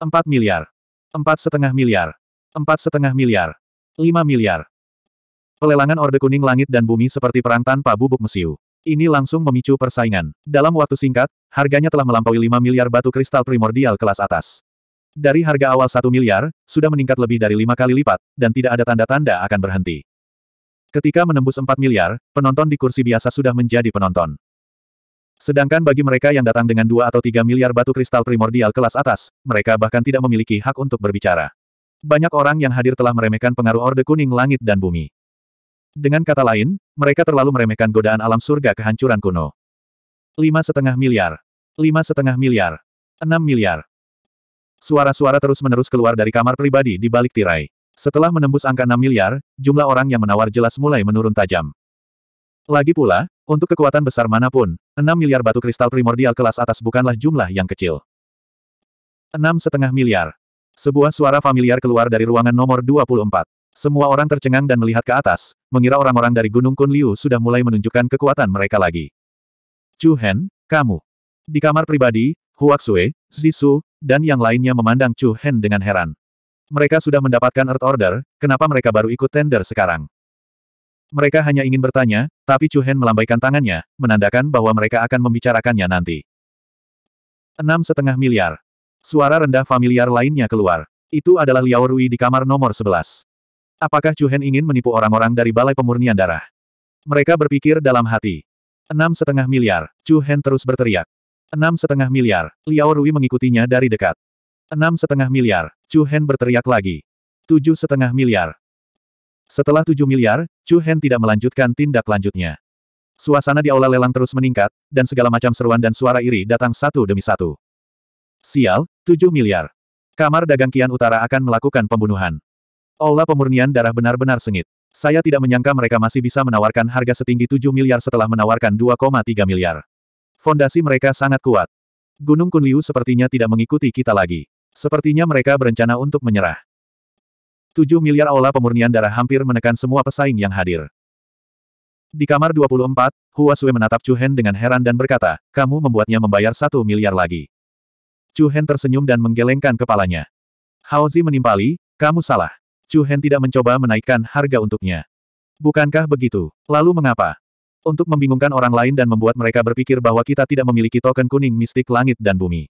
4 miliar. setengah miliar. setengah miliar. 5 miliar. Pelelangan Orde Kuning Langit dan Bumi seperti perang tanpa bubuk mesiu. Ini langsung memicu persaingan. Dalam waktu singkat, harganya telah melampaui 5 miliar batu kristal primordial kelas atas. Dari harga awal 1 miliar, sudah meningkat lebih dari lima kali lipat, dan tidak ada tanda-tanda akan berhenti. Ketika menembus 4 miliar, penonton di kursi biasa sudah menjadi penonton. Sedangkan bagi mereka yang datang dengan dua atau tiga miliar batu kristal primordial kelas atas, mereka bahkan tidak memiliki hak untuk berbicara. Banyak orang yang hadir telah meremehkan pengaruh Orde Kuning Langit dan Bumi. Dengan kata lain, mereka terlalu meremehkan godaan alam surga kehancuran kuno. Lima setengah miliar. Lima setengah miliar. Enam miliar. Suara-suara terus-menerus keluar dari kamar pribadi di balik tirai. Setelah menembus angka enam miliar, jumlah orang yang menawar jelas mulai menurun tajam. Lagi pula, untuk kekuatan besar manapun, 6 miliar batu kristal primordial kelas atas bukanlah jumlah yang kecil. Enam setengah miliar. Sebuah suara familiar keluar dari ruangan nomor 24. Semua orang tercengang dan melihat ke atas, mengira orang-orang dari Gunung Kun Liu sudah mulai menunjukkan kekuatan mereka lagi. Chu Hen, kamu. Di kamar pribadi, Huaxue, Zisu, dan yang lainnya memandang Chu Hen dengan heran. Mereka sudah mendapatkan Earth Order, kenapa mereka baru ikut tender sekarang? Mereka hanya ingin bertanya, tapi Chu Hen melambaikan tangannya, menandakan bahwa mereka akan membicarakannya nanti. Enam setengah miliar. Suara rendah familiar lainnya keluar. Itu adalah Liao Rui di kamar nomor 11. Apakah Chu Hen ingin menipu orang-orang dari Balai Pemurnian Darah? Mereka berpikir dalam hati. Enam setengah miliar, Chu Hen terus berteriak. Enam setengah miliar, Liao Rui mengikutinya dari dekat. Enam setengah miliar, Chu Hen berteriak lagi. Tujuh setengah miliar, setelah 7 miliar, Chu Hen tidak melanjutkan tindak lanjutnya. Suasana di aula lelang terus meningkat, dan segala macam seruan dan suara iri datang satu demi satu. Sial, 7 miliar. Kamar dagang Kian Utara akan melakukan pembunuhan. Aula pemurnian darah benar-benar sengit. Saya tidak menyangka mereka masih bisa menawarkan harga setinggi 7 miliar setelah menawarkan 2,3 miliar. Fondasi mereka sangat kuat. Gunung Kunliu sepertinya tidak mengikuti kita lagi. Sepertinya mereka berencana untuk menyerah. 7 miliar aula pemurnian darah hampir menekan semua pesaing yang hadir. Di kamar 24, Hua Sui menatap Chu Hen dengan heran dan berkata, kamu membuatnya membayar satu miliar lagi. Chu Hen tersenyum dan menggelengkan kepalanya. Haozi menimpali, kamu salah. Chu Hen tidak mencoba menaikkan harga untuknya. Bukankah begitu? Lalu mengapa? Untuk membingungkan orang lain dan membuat mereka berpikir bahwa kita tidak memiliki token kuning mistik langit dan bumi.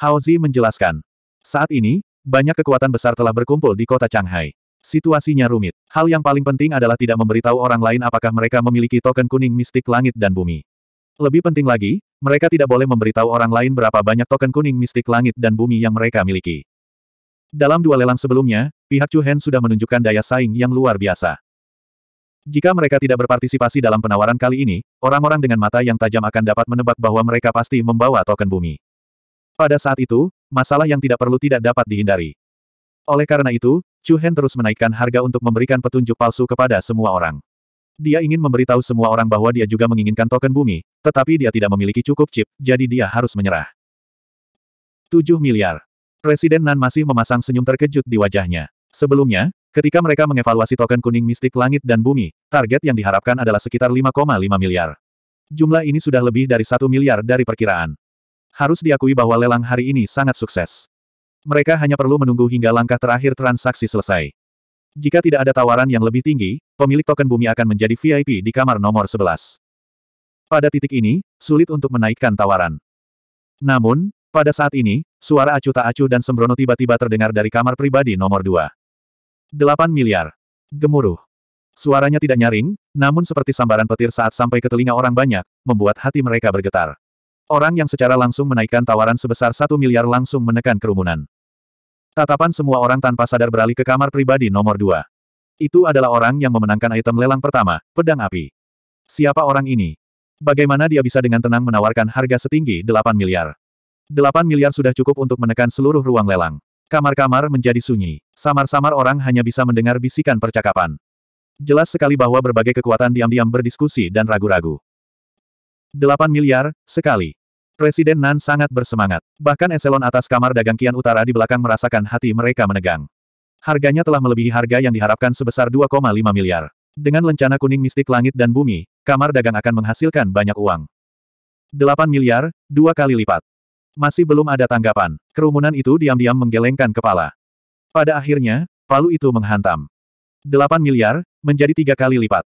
Haozi menjelaskan. Saat ini, banyak kekuatan besar telah berkumpul di kota Shanghai. Situasinya rumit. Hal yang paling penting adalah tidak memberitahu orang lain apakah mereka memiliki token kuning mistik langit dan bumi. Lebih penting lagi, mereka tidak boleh memberitahu orang lain berapa banyak token kuning mistik langit dan bumi yang mereka miliki. Dalam dua lelang sebelumnya, pihak Chu Hen sudah menunjukkan daya saing yang luar biasa. Jika mereka tidak berpartisipasi dalam penawaran kali ini, orang-orang dengan mata yang tajam akan dapat menebak bahwa mereka pasti membawa token bumi. Pada saat itu, masalah yang tidak perlu tidak dapat dihindari. Oleh karena itu, Chu Hen terus menaikkan harga untuk memberikan petunjuk palsu kepada semua orang. Dia ingin memberitahu semua orang bahwa dia juga menginginkan token bumi, tetapi dia tidak memiliki cukup chip, jadi dia harus menyerah. 7 miliar. Presiden Nan masih memasang senyum terkejut di wajahnya. Sebelumnya, ketika mereka mengevaluasi token kuning mistik langit dan bumi, target yang diharapkan adalah sekitar 5,5 miliar. Jumlah ini sudah lebih dari satu miliar dari perkiraan. Harus diakui bahwa lelang hari ini sangat sukses. Mereka hanya perlu menunggu hingga langkah terakhir transaksi selesai. Jika tidak ada tawaran yang lebih tinggi, pemilik token bumi akan menjadi VIP di kamar nomor 11. Pada titik ini, sulit untuk menaikkan tawaran. Namun, pada saat ini, suara acuh tak acuh dan sembrono tiba-tiba terdengar dari kamar pribadi nomor 2. 8 miliar. Gemuruh. Suaranya tidak nyaring, namun seperti sambaran petir saat sampai ke telinga orang banyak, membuat hati mereka bergetar. Orang yang secara langsung menaikkan tawaran sebesar satu miliar langsung menekan kerumunan. Tatapan semua orang tanpa sadar beralih ke kamar pribadi nomor dua. Itu adalah orang yang memenangkan item lelang pertama, pedang api. Siapa orang ini? Bagaimana dia bisa dengan tenang menawarkan harga setinggi 8 miliar? 8 miliar sudah cukup untuk menekan seluruh ruang lelang. Kamar-kamar menjadi sunyi. Samar-samar orang hanya bisa mendengar bisikan percakapan. Jelas sekali bahwa berbagai kekuatan diam-diam berdiskusi dan ragu-ragu. 8 miliar, sekali. Presiden Nan sangat bersemangat. Bahkan eselon atas kamar dagang Kian Utara di belakang merasakan hati mereka menegang. Harganya telah melebihi harga yang diharapkan sebesar 2,5 miliar. Dengan lencana kuning mistik langit dan bumi, kamar dagang akan menghasilkan banyak uang. 8 miliar, dua kali lipat. Masih belum ada tanggapan. Kerumunan itu diam-diam menggelengkan kepala. Pada akhirnya, palu itu menghantam. 8 miliar, menjadi tiga kali lipat.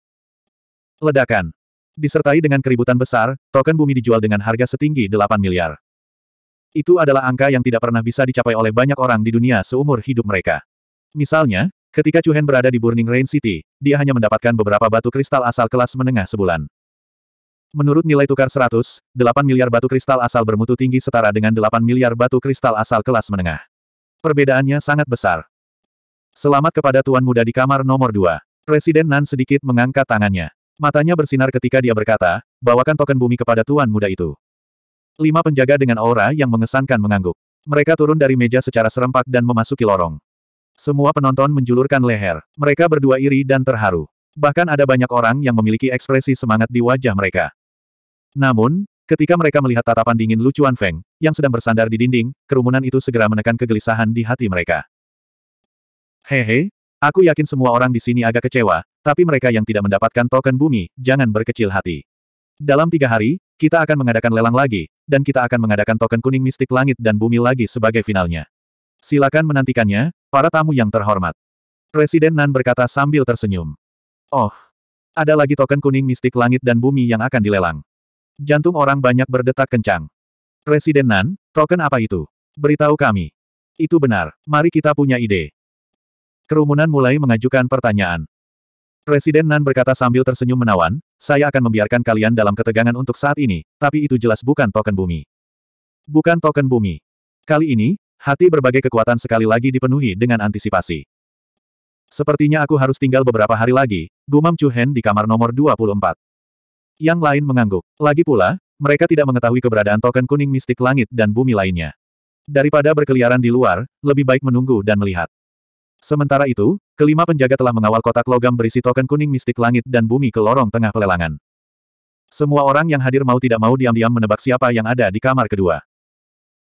Ledakan. Disertai dengan keributan besar, token bumi dijual dengan harga setinggi 8 miliar. Itu adalah angka yang tidak pernah bisa dicapai oleh banyak orang di dunia seumur hidup mereka. Misalnya, ketika Chu berada di Burning Rain City, dia hanya mendapatkan beberapa batu kristal asal kelas menengah sebulan. Menurut nilai tukar 100, 8 miliar batu kristal asal bermutu tinggi setara dengan 8 miliar batu kristal asal kelas menengah. Perbedaannya sangat besar. Selamat kepada tuan muda di kamar nomor 2. Presiden Nan sedikit mengangkat tangannya. Matanya bersinar ketika dia berkata, bawakan token bumi kepada tuan muda itu. Lima penjaga dengan aura yang mengesankan mengangguk. Mereka turun dari meja secara serempak dan memasuki lorong. Semua penonton menjulurkan leher. Mereka berdua iri dan terharu. Bahkan ada banyak orang yang memiliki ekspresi semangat di wajah mereka. Namun, ketika mereka melihat tatapan dingin lucuan Feng, yang sedang bersandar di dinding, kerumunan itu segera menekan kegelisahan di hati mereka. Hehe, Aku yakin semua orang di sini agak kecewa, tapi mereka yang tidak mendapatkan token bumi, jangan berkecil hati. Dalam tiga hari, kita akan mengadakan lelang lagi, dan kita akan mengadakan token kuning mistik langit dan bumi lagi sebagai finalnya. Silakan menantikannya, para tamu yang terhormat. Presiden Nan berkata sambil tersenyum. Oh, ada lagi token kuning mistik langit dan bumi yang akan dilelang. Jantung orang banyak berdetak kencang. Presiden Nan, token apa itu? Beritahu kami. Itu benar, mari kita punya ide. Kerumunan mulai mengajukan pertanyaan. Presiden Nan berkata sambil tersenyum menawan, saya akan membiarkan kalian dalam ketegangan untuk saat ini, tapi itu jelas bukan token bumi. Bukan token bumi. Kali ini, hati berbagai kekuatan sekali lagi dipenuhi dengan antisipasi. Sepertinya aku harus tinggal beberapa hari lagi, gumam Chu Hen di kamar nomor 24. Yang lain mengangguk. Lagi pula, mereka tidak mengetahui keberadaan token kuning mistik langit dan bumi lainnya. Daripada berkeliaran di luar, lebih baik menunggu dan melihat. Sementara itu, kelima penjaga telah mengawal kotak logam berisi token kuning mistik langit dan bumi ke lorong tengah pelelangan. Semua orang yang hadir mau tidak mau diam-diam menebak siapa yang ada di kamar kedua.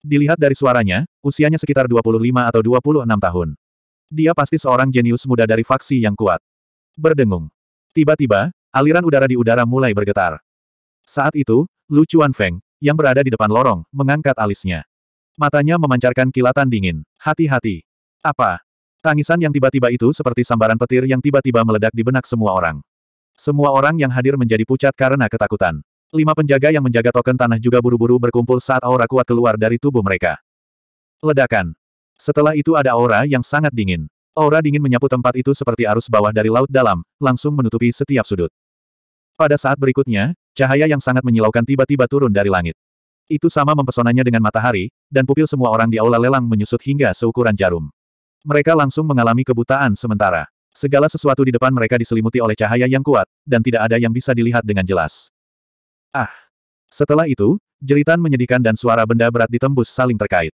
Dilihat dari suaranya, usianya sekitar 25 atau 26 tahun. Dia pasti seorang jenius muda dari faksi yang kuat. Berdengung. Tiba-tiba, aliran udara di udara mulai bergetar. Saat itu, Lu Chuan Feng, yang berada di depan lorong, mengangkat alisnya. Matanya memancarkan kilatan dingin. Hati-hati. Apa? Tangisan yang tiba-tiba itu seperti sambaran petir yang tiba-tiba meledak di benak semua orang. Semua orang yang hadir menjadi pucat karena ketakutan. Lima penjaga yang menjaga token tanah juga buru-buru berkumpul saat aura kuat keluar dari tubuh mereka. Ledakan. Setelah itu ada aura yang sangat dingin. Aura dingin menyapu tempat itu seperti arus bawah dari laut dalam, langsung menutupi setiap sudut. Pada saat berikutnya, cahaya yang sangat menyilaukan tiba-tiba turun dari langit. Itu sama mempesonanya dengan matahari, dan pupil semua orang di aula lelang menyusut hingga seukuran jarum. Mereka langsung mengalami kebutaan sementara. Segala sesuatu di depan mereka diselimuti oleh cahaya yang kuat, dan tidak ada yang bisa dilihat dengan jelas. Ah! Setelah itu, jeritan menyedihkan dan suara benda berat ditembus saling terkait.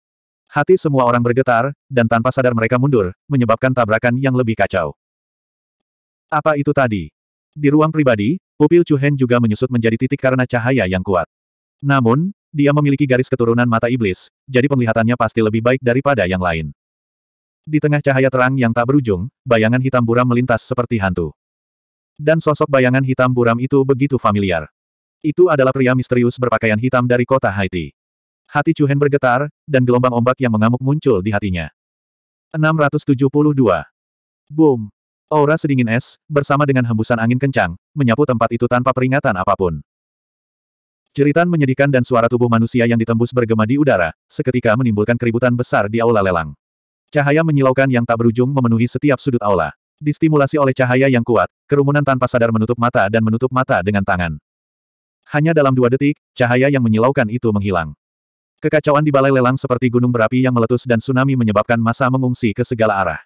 Hati semua orang bergetar, dan tanpa sadar mereka mundur, menyebabkan tabrakan yang lebih kacau. Apa itu tadi? Di ruang pribadi, pupil Chuhen juga menyusut menjadi titik karena cahaya yang kuat. Namun, dia memiliki garis keturunan mata iblis, jadi penglihatannya pasti lebih baik daripada yang lain. Di tengah cahaya terang yang tak berujung, bayangan hitam buram melintas seperti hantu. Dan sosok bayangan hitam buram itu begitu familiar. Itu adalah pria misterius berpakaian hitam dari kota Haiti. Hati Chuhen bergetar, dan gelombang ombak yang mengamuk muncul di hatinya. 672. Boom. Aura sedingin es, bersama dengan hembusan angin kencang, menyapu tempat itu tanpa peringatan apapun. Ceritan menyedihkan dan suara tubuh manusia yang ditembus bergema di udara, seketika menimbulkan keributan besar di aula lelang. Cahaya menyilaukan yang tak berujung memenuhi setiap sudut aula. Distimulasi oleh cahaya yang kuat, kerumunan tanpa sadar menutup mata dan menutup mata dengan tangan. Hanya dalam dua detik, cahaya yang menyilaukan itu menghilang. Kekacauan di balai lelang seperti gunung berapi yang meletus dan tsunami menyebabkan masa mengungsi ke segala arah.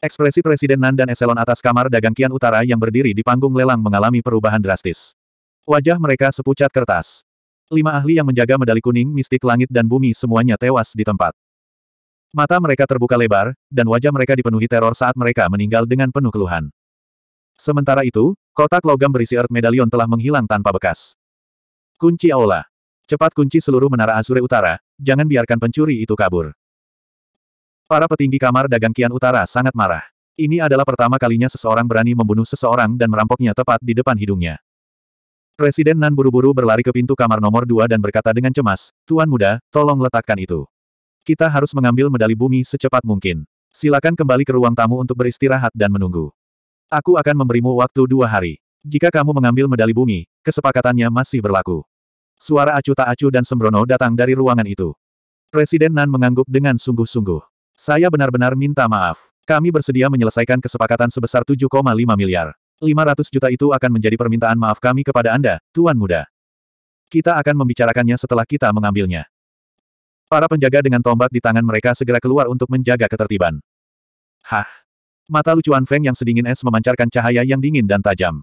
Ekspresi Presiden Nan dan eselon atas kamar dagang Kian Utara yang berdiri di panggung lelang mengalami perubahan drastis. Wajah mereka sepucat kertas. Lima ahli yang menjaga medali kuning mistik langit dan bumi semuanya tewas di tempat. Mata mereka terbuka lebar, dan wajah mereka dipenuhi teror saat mereka meninggal dengan penuh keluhan. Sementara itu, kotak logam berisi Earth Medallion telah menghilang tanpa bekas. Kunci Aula. Cepat kunci seluruh menara Azure Utara, jangan biarkan pencuri itu kabur. Para petinggi kamar dagang Kian Utara sangat marah. Ini adalah pertama kalinya seseorang berani membunuh seseorang dan merampoknya tepat di depan hidungnya. Presiden Nan buru-buru berlari ke pintu kamar nomor dua dan berkata dengan cemas, Tuan muda, tolong letakkan itu. Kita harus mengambil medali bumi secepat mungkin. Silakan kembali ke ruang tamu untuk beristirahat dan menunggu. Aku akan memberimu waktu dua hari. Jika kamu mengambil medali bumi, kesepakatannya masih berlaku. Suara acu tak acu dan sembrono datang dari ruangan itu. Presiden Nan mengangguk dengan sungguh-sungguh. Saya benar-benar minta maaf. Kami bersedia menyelesaikan kesepakatan sebesar 7,5 miliar. 500 juta itu akan menjadi permintaan maaf kami kepada Anda, Tuan Muda. Kita akan membicarakannya setelah kita mengambilnya. Para penjaga dengan tombak di tangan mereka segera keluar untuk menjaga ketertiban. Hah! Mata lucuan Feng yang sedingin es memancarkan cahaya yang dingin dan tajam.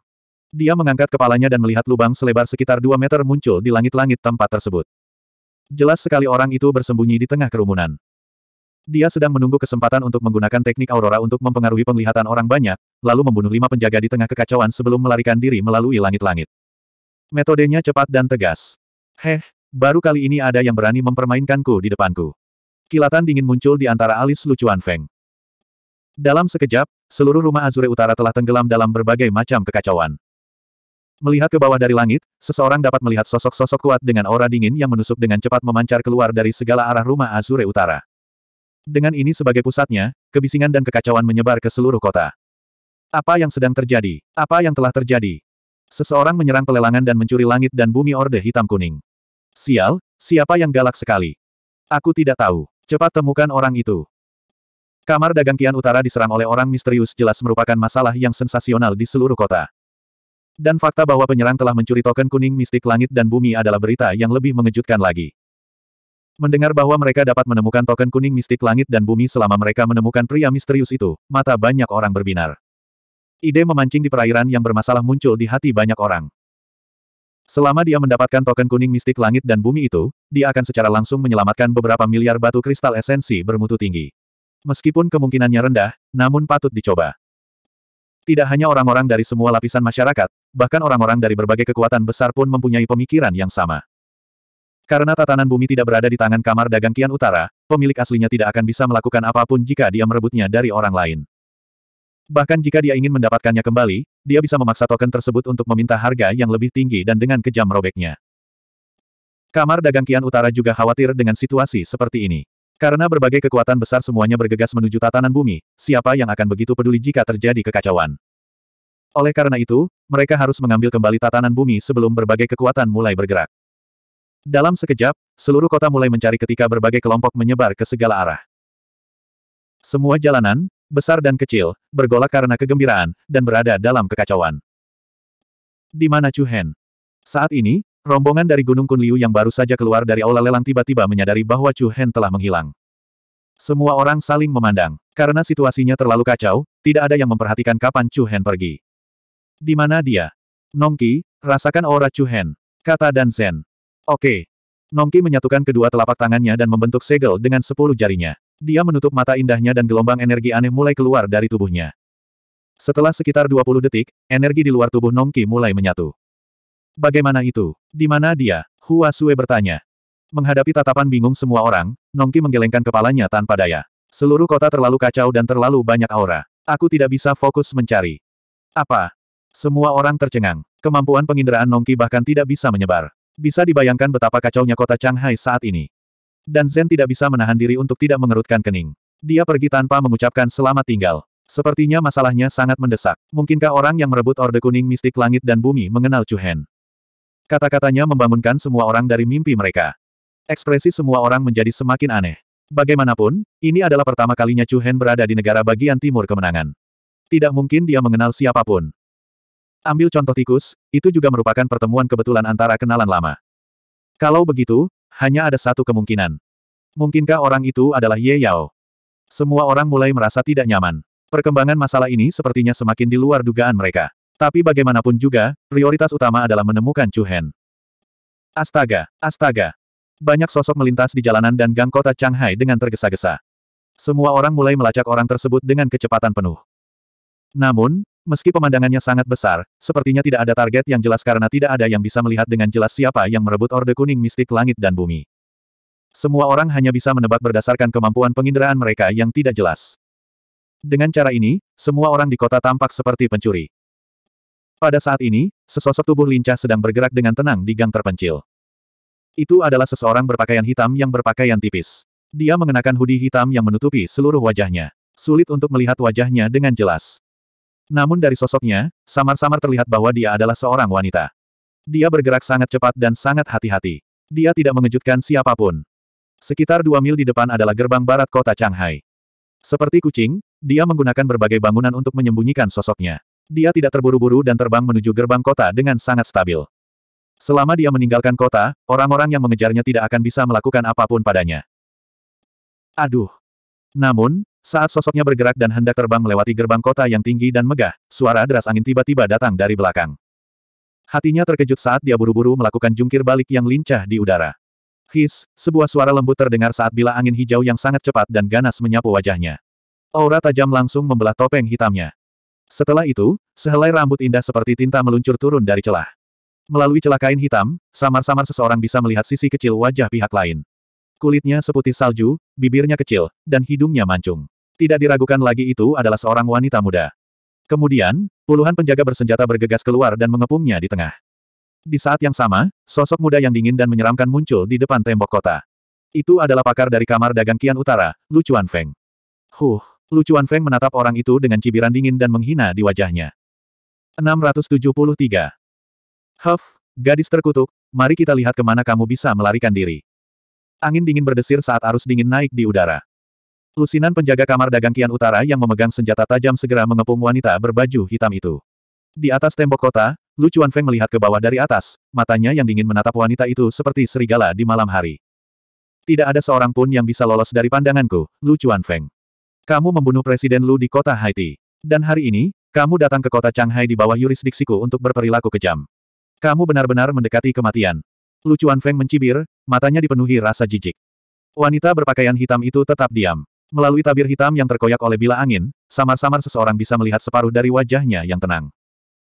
Dia mengangkat kepalanya dan melihat lubang selebar sekitar 2 meter muncul di langit-langit tempat tersebut. Jelas sekali orang itu bersembunyi di tengah kerumunan. Dia sedang menunggu kesempatan untuk menggunakan teknik aurora untuk mempengaruhi penglihatan orang banyak, lalu membunuh lima penjaga di tengah kekacauan sebelum melarikan diri melalui langit-langit. Metodenya cepat dan tegas. Heh, Baru kali ini ada yang berani mempermainkanku di depanku. Kilatan dingin muncul di antara alis lucuan Feng. Dalam sekejap, seluruh rumah Azure Utara telah tenggelam dalam berbagai macam kekacauan. Melihat ke bawah dari langit, seseorang dapat melihat sosok-sosok kuat dengan aura dingin yang menusuk dengan cepat memancar keluar dari segala arah rumah Azure Utara. Dengan ini sebagai pusatnya, kebisingan dan kekacauan menyebar ke seluruh kota. Apa yang sedang terjadi? Apa yang telah terjadi? Seseorang menyerang pelelangan dan mencuri langit dan bumi Orde Hitam Kuning. Sial, siapa yang galak sekali? Aku tidak tahu. Cepat temukan orang itu. Kamar dagang Kian Utara diserang oleh orang misterius jelas merupakan masalah yang sensasional di seluruh kota. Dan fakta bahwa penyerang telah mencuri token kuning mistik langit dan bumi adalah berita yang lebih mengejutkan lagi. Mendengar bahwa mereka dapat menemukan token kuning mistik langit dan bumi selama mereka menemukan pria misterius itu, mata banyak orang berbinar. Ide memancing di perairan yang bermasalah muncul di hati banyak orang. Selama dia mendapatkan token kuning mistik langit dan bumi itu, dia akan secara langsung menyelamatkan beberapa miliar batu kristal esensi bermutu tinggi. Meskipun kemungkinannya rendah, namun patut dicoba. Tidak hanya orang-orang dari semua lapisan masyarakat, bahkan orang-orang dari berbagai kekuatan besar pun mempunyai pemikiran yang sama. Karena tatanan bumi tidak berada di tangan kamar dagang Kian Utara, pemilik aslinya tidak akan bisa melakukan apapun jika dia merebutnya dari orang lain. Bahkan jika dia ingin mendapatkannya kembali, dia bisa memaksa token tersebut untuk meminta harga yang lebih tinggi dan dengan kejam robeknya. Kamar dagang Kian Utara juga khawatir dengan situasi seperti ini. Karena berbagai kekuatan besar semuanya bergegas menuju tatanan bumi, siapa yang akan begitu peduli jika terjadi kekacauan. Oleh karena itu, mereka harus mengambil kembali tatanan bumi sebelum berbagai kekuatan mulai bergerak. Dalam sekejap, seluruh kota mulai mencari ketika berbagai kelompok menyebar ke segala arah. Semua jalanan, besar dan kecil, bergolak karena kegembiraan, dan berada dalam kekacauan. Di mana Chu Hen? Saat ini, rombongan dari Gunung Kunliu yang baru saja keluar dari aula lelang tiba-tiba menyadari bahwa Chu Hen telah menghilang. Semua orang saling memandang. Karena situasinya terlalu kacau, tidak ada yang memperhatikan kapan Chu Hen pergi. Di mana dia? Nongki, rasakan aura Chu Hen. Kata Dan Zen. Oke. Nongki menyatukan kedua telapak tangannya dan membentuk segel dengan sepuluh jarinya. Dia menutup mata indahnya dan gelombang energi aneh mulai keluar dari tubuhnya. Setelah sekitar 20 detik, energi di luar tubuh Nongki mulai menyatu. Bagaimana itu? Di mana dia? Hua Sue bertanya. Menghadapi tatapan bingung semua orang, Nongki menggelengkan kepalanya tanpa daya. Seluruh kota terlalu kacau dan terlalu banyak aura. Aku tidak bisa fokus mencari. Apa? Semua orang tercengang. Kemampuan penginderaan Nongki bahkan tidak bisa menyebar. Bisa dibayangkan betapa kacaunya kota Shanghai saat ini. Dan Zen tidak bisa menahan diri untuk tidak mengerutkan kening. Dia pergi tanpa mengucapkan selamat tinggal. Sepertinya masalahnya sangat mendesak. Mungkinkah orang yang merebut Orde Kuning Mistik Langit dan Bumi mengenal Chu Hen? Kata-katanya membangunkan semua orang dari mimpi mereka. Ekspresi semua orang menjadi semakin aneh. Bagaimanapun, ini adalah pertama kalinya Chu Hen berada di negara bagian timur kemenangan. Tidak mungkin dia mengenal siapapun. Ambil contoh tikus, itu juga merupakan pertemuan kebetulan antara kenalan lama. Kalau begitu, hanya ada satu kemungkinan. Mungkinkah orang itu adalah Ye Yao? Semua orang mulai merasa tidak nyaman. Perkembangan masalah ini sepertinya semakin di luar dugaan mereka. Tapi bagaimanapun juga, prioritas utama adalah menemukan Chu Hen. Astaga, astaga. Banyak sosok melintas di jalanan dan gang kota Shanghai dengan tergesa-gesa. Semua orang mulai melacak orang tersebut dengan kecepatan penuh. Namun, Meski pemandangannya sangat besar, sepertinya tidak ada target yang jelas karena tidak ada yang bisa melihat dengan jelas siapa yang merebut Orde Kuning Mistik Langit dan Bumi. Semua orang hanya bisa menebak berdasarkan kemampuan penginderaan mereka yang tidak jelas. Dengan cara ini, semua orang di kota tampak seperti pencuri. Pada saat ini, sesosok tubuh lincah sedang bergerak dengan tenang di gang terpencil. Itu adalah seseorang berpakaian hitam yang berpakaian tipis. Dia mengenakan hoodie hitam yang menutupi seluruh wajahnya. Sulit untuk melihat wajahnya dengan jelas. Namun dari sosoknya, samar-samar terlihat bahwa dia adalah seorang wanita. Dia bergerak sangat cepat dan sangat hati-hati. Dia tidak mengejutkan siapapun. Sekitar dua mil di depan adalah gerbang barat kota Shanghai. Seperti kucing, dia menggunakan berbagai bangunan untuk menyembunyikan sosoknya. Dia tidak terburu-buru dan terbang menuju gerbang kota dengan sangat stabil. Selama dia meninggalkan kota, orang-orang yang mengejarnya tidak akan bisa melakukan apapun padanya. Aduh. Namun, saat sosoknya bergerak dan hendak terbang melewati gerbang kota yang tinggi dan megah, suara deras angin tiba-tiba datang dari belakang. Hatinya terkejut saat dia buru-buru melakukan jungkir balik yang lincah di udara. His, sebuah suara lembut terdengar saat bila angin hijau yang sangat cepat dan ganas menyapu wajahnya. Aura tajam langsung membelah topeng hitamnya. Setelah itu, sehelai rambut indah seperti tinta meluncur turun dari celah. Melalui celah kain hitam, samar-samar seseorang bisa melihat sisi kecil wajah pihak lain. Kulitnya seputih salju, bibirnya kecil, dan hidungnya mancung. Tidak diragukan lagi itu adalah seorang wanita muda. Kemudian, puluhan penjaga bersenjata bergegas keluar dan mengepungnya di tengah. Di saat yang sama, sosok muda yang dingin dan menyeramkan muncul di depan tembok kota. Itu adalah pakar dari kamar dagang Kian Utara, Lucuan Feng. Huh, Lucuan Feng menatap orang itu dengan cibiran dingin dan menghina di wajahnya. 673. Huff, gadis terkutuk, mari kita lihat kemana kamu bisa melarikan diri. Angin dingin berdesir saat arus dingin naik di udara. Lusinan penjaga kamar dagang Kian Utara yang memegang senjata tajam segera mengepung wanita berbaju hitam itu. Di atas tembok kota, Lu Chuan Feng melihat ke bawah dari atas, matanya yang dingin menatap wanita itu seperti serigala di malam hari. Tidak ada seorang pun yang bisa lolos dari pandanganku, Lu Chuan Feng. Kamu membunuh Presiden Lu di kota Haiti. Dan hari ini, kamu datang ke kota Changhai di bawah yurisdiksiku untuk berperilaku kejam. Kamu benar-benar mendekati kematian. Lu Chuan Feng mencibir, matanya dipenuhi rasa jijik. Wanita berpakaian hitam itu tetap diam. Melalui tabir hitam yang terkoyak oleh bila angin, samar-samar seseorang bisa melihat separuh dari wajahnya yang tenang.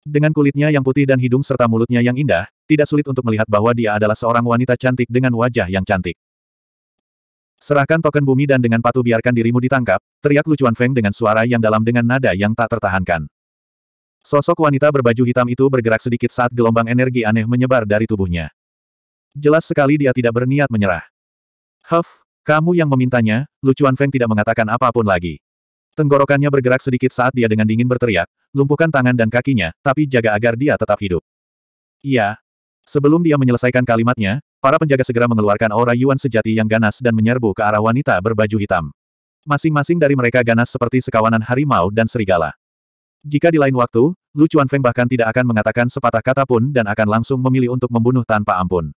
Dengan kulitnya yang putih dan hidung serta mulutnya yang indah, tidak sulit untuk melihat bahwa dia adalah seorang wanita cantik dengan wajah yang cantik. Serahkan token bumi dan dengan patuh biarkan dirimu ditangkap, teriak Lucuan Feng dengan suara yang dalam dengan nada yang tak tertahankan. Sosok wanita berbaju hitam itu bergerak sedikit saat gelombang energi aneh menyebar dari tubuhnya. Jelas sekali dia tidak berniat menyerah. Huff, kamu yang memintanya, Lucuan Feng tidak mengatakan apapun lagi. Tenggorokannya bergerak sedikit saat dia dengan dingin berteriak, lumpuhkan tangan dan kakinya, tapi jaga agar dia tetap hidup. Iya. Sebelum dia menyelesaikan kalimatnya, para penjaga segera mengeluarkan aura Yuan sejati yang ganas dan menyerbu ke arah wanita berbaju hitam. Masing-masing dari mereka ganas seperti sekawanan harimau dan serigala. Jika di lain waktu, Lu Feng bahkan tidak akan mengatakan sepatah kata pun dan akan langsung memilih untuk membunuh tanpa ampun.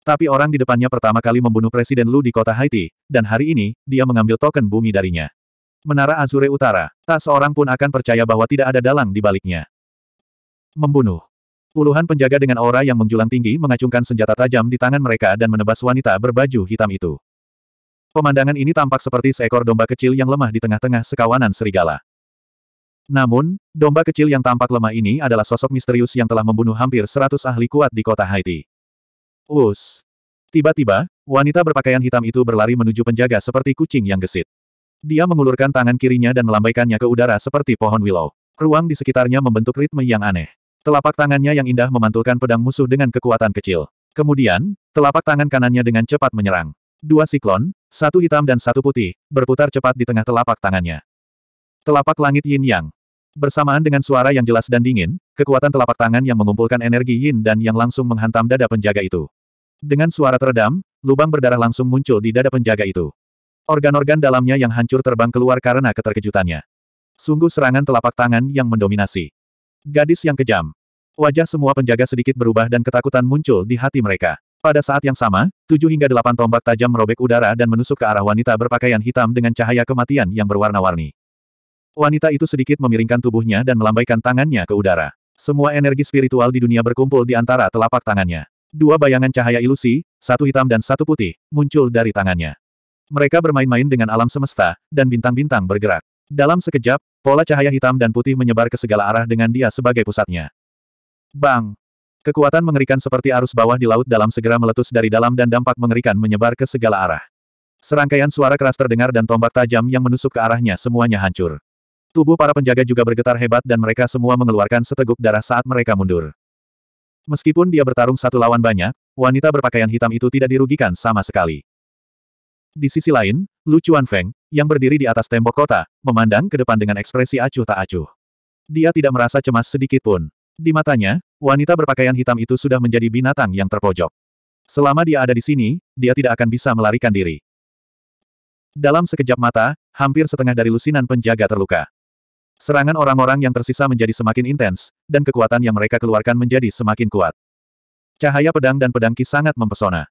Tapi orang di depannya pertama kali membunuh Presiden Lu di kota Haiti, dan hari ini, dia mengambil token bumi darinya. Menara Azure Utara, tak seorang pun akan percaya bahwa tidak ada dalang di baliknya. Membunuh. Puluhan penjaga dengan aura yang menjulang tinggi mengacungkan senjata tajam di tangan mereka dan menebas wanita berbaju hitam itu. Pemandangan ini tampak seperti seekor domba kecil yang lemah di tengah-tengah sekawanan serigala. Namun, domba kecil yang tampak lemah ini adalah sosok misterius yang telah membunuh hampir 100 ahli kuat di kota Haiti. Us. Tiba-tiba, wanita berpakaian hitam itu berlari menuju penjaga seperti kucing yang gesit. Dia mengulurkan tangan kirinya dan melambaikannya ke udara seperti pohon willow. Ruang di sekitarnya membentuk ritme yang aneh. Telapak tangannya yang indah memantulkan pedang musuh dengan kekuatan kecil. Kemudian, telapak tangan kanannya dengan cepat menyerang. Dua siklon, satu hitam dan satu putih, berputar cepat di tengah telapak tangannya. Telapak langit yin yang. Bersamaan dengan suara yang jelas dan dingin, kekuatan telapak tangan yang mengumpulkan energi yin dan yang langsung menghantam dada penjaga itu. Dengan suara teredam, lubang berdarah langsung muncul di dada penjaga itu. Organ-organ dalamnya yang hancur terbang keluar karena keterkejutannya. Sungguh serangan telapak tangan yang mendominasi. Gadis yang kejam. Wajah semua penjaga sedikit berubah dan ketakutan muncul di hati mereka. Pada saat yang sama, tujuh hingga delapan tombak tajam merobek udara dan menusuk ke arah wanita berpakaian hitam dengan cahaya kematian yang berwarna-warni. Wanita itu sedikit memiringkan tubuhnya dan melambaikan tangannya ke udara. Semua energi spiritual di dunia berkumpul di antara telapak tangannya. Dua bayangan cahaya ilusi, satu hitam dan satu putih, muncul dari tangannya. Mereka bermain-main dengan alam semesta, dan bintang-bintang bergerak. Dalam sekejap, pola cahaya hitam dan putih menyebar ke segala arah dengan dia sebagai pusatnya. Bang! Kekuatan mengerikan seperti arus bawah di laut dalam segera meletus dari dalam dan dampak mengerikan menyebar ke segala arah. Serangkaian suara keras terdengar dan tombak tajam yang menusuk ke arahnya semuanya hancur. Tubuh para penjaga juga bergetar hebat dan mereka semua mengeluarkan seteguk darah saat mereka mundur. Meskipun dia bertarung satu lawan banyak, wanita berpakaian hitam itu tidak dirugikan sama sekali. Di sisi lain, Lu Feng, yang berdiri di atas tembok kota, memandang ke depan dengan ekspresi acuh tak acuh. Dia tidak merasa cemas sedikit pun. Di matanya, wanita berpakaian hitam itu sudah menjadi binatang yang terpojok. Selama dia ada di sini, dia tidak akan bisa melarikan diri. Dalam sekejap mata, hampir setengah dari lusinan penjaga terluka. Serangan orang-orang yang tersisa menjadi semakin intens, dan kekuatan yang mereka keluarkan menjadi semakin kuat. Cahaya pedang dan pedang ki sangat mempesona.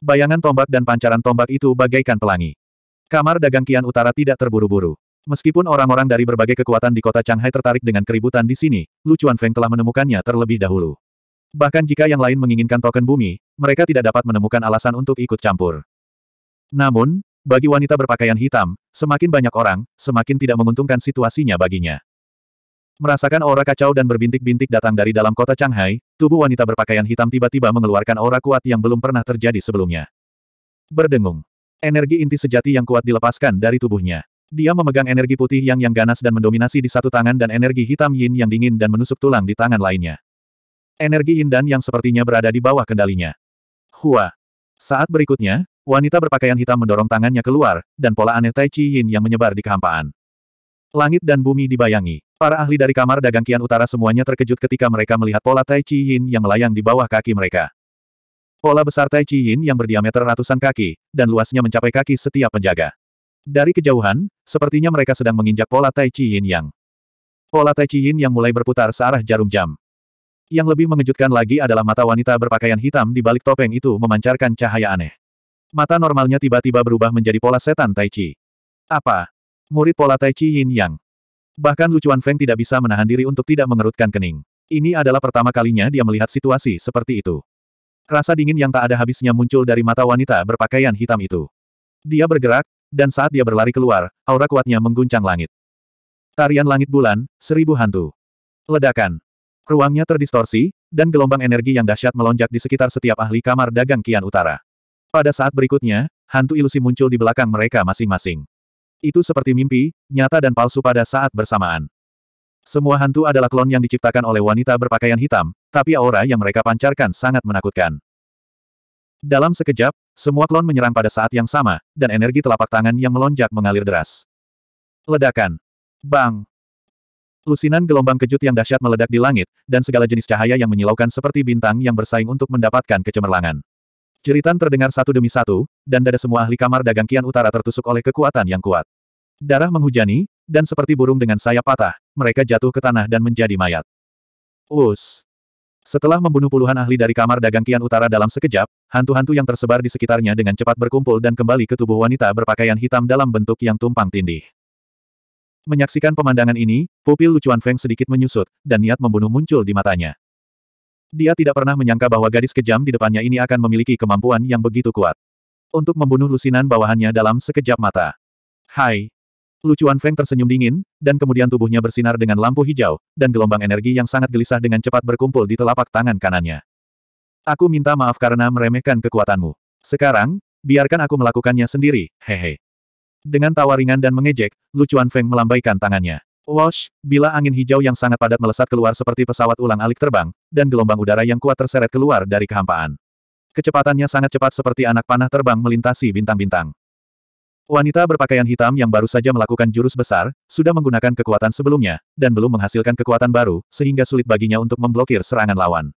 Bayangan tombak dan pancaran tombak itu bagaikan pelangi. Kamar dagang Kian Utara tidak terburu-buru. Meskipun orang-orang dari berbagai kekuatan di kota Changhai tertarik dengan keributan di sini, Lucuan Feng telah menemukannya terlebih dahulu. Bahkan jika yang lain menginginkan token bumi, mereka tidak dapat menemukan alasan untuk ikut campur. Namun, bagi wanita berpakaian hitam, semakin banyak orang, semakin tidak menguntungkan situasinya baginya. Merasakan aura kacau dan berbintik-bintik datang dari dalam kota Shanghai, tubuh wanita berpakaian hitam tiba-tiba mengeluarkan aura kuat yang belum pernah terjadi sebelumnya. Berdengung. Energi inti sejati yang kuat dilepaskan dari tubuhnya. Dia memegang energi putih yang yang ganas dan mendominasi di satu tangan dan energi hitam yin yang dingin dan menusuk tulang di tangan lainnya. Energi yin dan yang sepertinya berada di bawah kendalinya. Hua. Saat berikutnya, Wanita berpakaian hitam mendorong tangannya keluar, dan pola aneh Tai Chi Yin yang menyebar di kehampaan. Langit dan bumi dibayangi. Para ahli dari kamar dagang Kian Utara semuanya terkejut ketika mereka melihat pola Tai Chi Yin yang melayang di bawah kaki mereka. Pola besar Tai Chi Yin yang berdiameter ratusan kaki, dan luasnya mencapai kaki setiap penjaga. Dari kejauhan, sepertinya mereka sedang menginjak pola Tai Chi Yin yang. Pola Tai Chi Yin yang mulai berputar searah jarum jam. Yang lebih mengejutkan lagi adalah mata wanita berpakaian hitam di balik topeng itu memancarkan cahaya aneh. Mata normalnya tiba-tiba berubah menjadi pola setan Tai Chi. Apa? Murid pola Tai Chi Yin Yang. Bahkan Lucuan Feng tidak bisa menahan diri untuk tidak mengerutkan kening. Ini adalah pertama kalinya dia melihat situasi seperti itu. Rasa dingin yang tak ada habisnya muncul dari mata wanita berpakaian hitam itu. Dia bergerak, dan saat dia berlari keluar, aura kuatnya mengguncang langit. Tarian langit bulan, seribu hantu. Ledakan. Ruangnya terdistorsi, dan gelombang energi yang dahsyat melonjak di sekitar setiap ahli kamar dagang Kian Utara. Pada saat berikutnya, hantu ilusi muncul di belakang mereka masing-masing. Itu seperti mimpi, nyata dan palsu pada saat bersamaan. Semua hantu adalah klon yang diciptakan oleh wanita berpakaian hitam, tapi aura yang mereka pancarkan sangat menakutkan. Dalam sekejap, semua klon menyerang pada saat yang sama, dan energi telapak tangan yang melonjak mengalir deras. Ledakan. Bang. Lusinan gelombang kejut yang dahsyat meledak di langit, dan segala jenis cahaya yang menyilaukan seperti bintang yang bersaing untuk mendapatkan kecemerlangan. Jeritan terdengar satu demi satu, dan dada semua ahli kamar dagang Kian Utara tertusuk oleh kekuatan yang kuat. Darah menghujani, dan seperti burung dengan sayap patah, mereka jatuh ke tanah dan menjadi mayat. Us. Setelah membunuh puluhan ahli dari kamar dagang Kian Utara dalam sekejap, hantu-hantu yang tersebar di sekitarnya dengan cepat berkumpul dan kembali ke tubuh wanita berpakaian hitam dalam bentuk yang tumpang tindih. Menyaksikan pemandangan ini, pupil Lucuan Feng sedikit menyusut, dan niat membunuh muncul di matanya. Dia tidak pernah menyangka bahwa gadis kejam di depannya ini akan memiliki kemampuan yang begitu kuat. Untuk membunuh lusinan bawahannya dalam sekejap mata. Hai. Lucuan Feng tersenyum dingin, dan kemudian tubuhnya bersinar dengan lampu hijau, dan gelombang energi yang sangat gelisah dengan cepat berkumpul di telapak tangan kanannya. Aku minta maaf karena meremehkan kekuatanmu. Sekarang, biarkan aku melakukannya sendiri, hehe. Dengan tawa ringan dan mengejek, Lucuan Feng melambaikan tangannya. Wash, bila angin hijau yang sangat padat melesat keluar seperti pesawat ulang-alik terbang, dan gelombang udara yang kuat terseret keluar dari kehampaan. Kecepatannya sangat cepat seperti anak panah terbang melintasi bintang-bintang. Wanita berpakaian hitam yang baru saja melakukan jurus besar, sudah menggunakan kekuatan sebelumnya, dan belum menghasilkan kekuatan baru, sehingga sulit baginya untuk memblokir serangan lawan.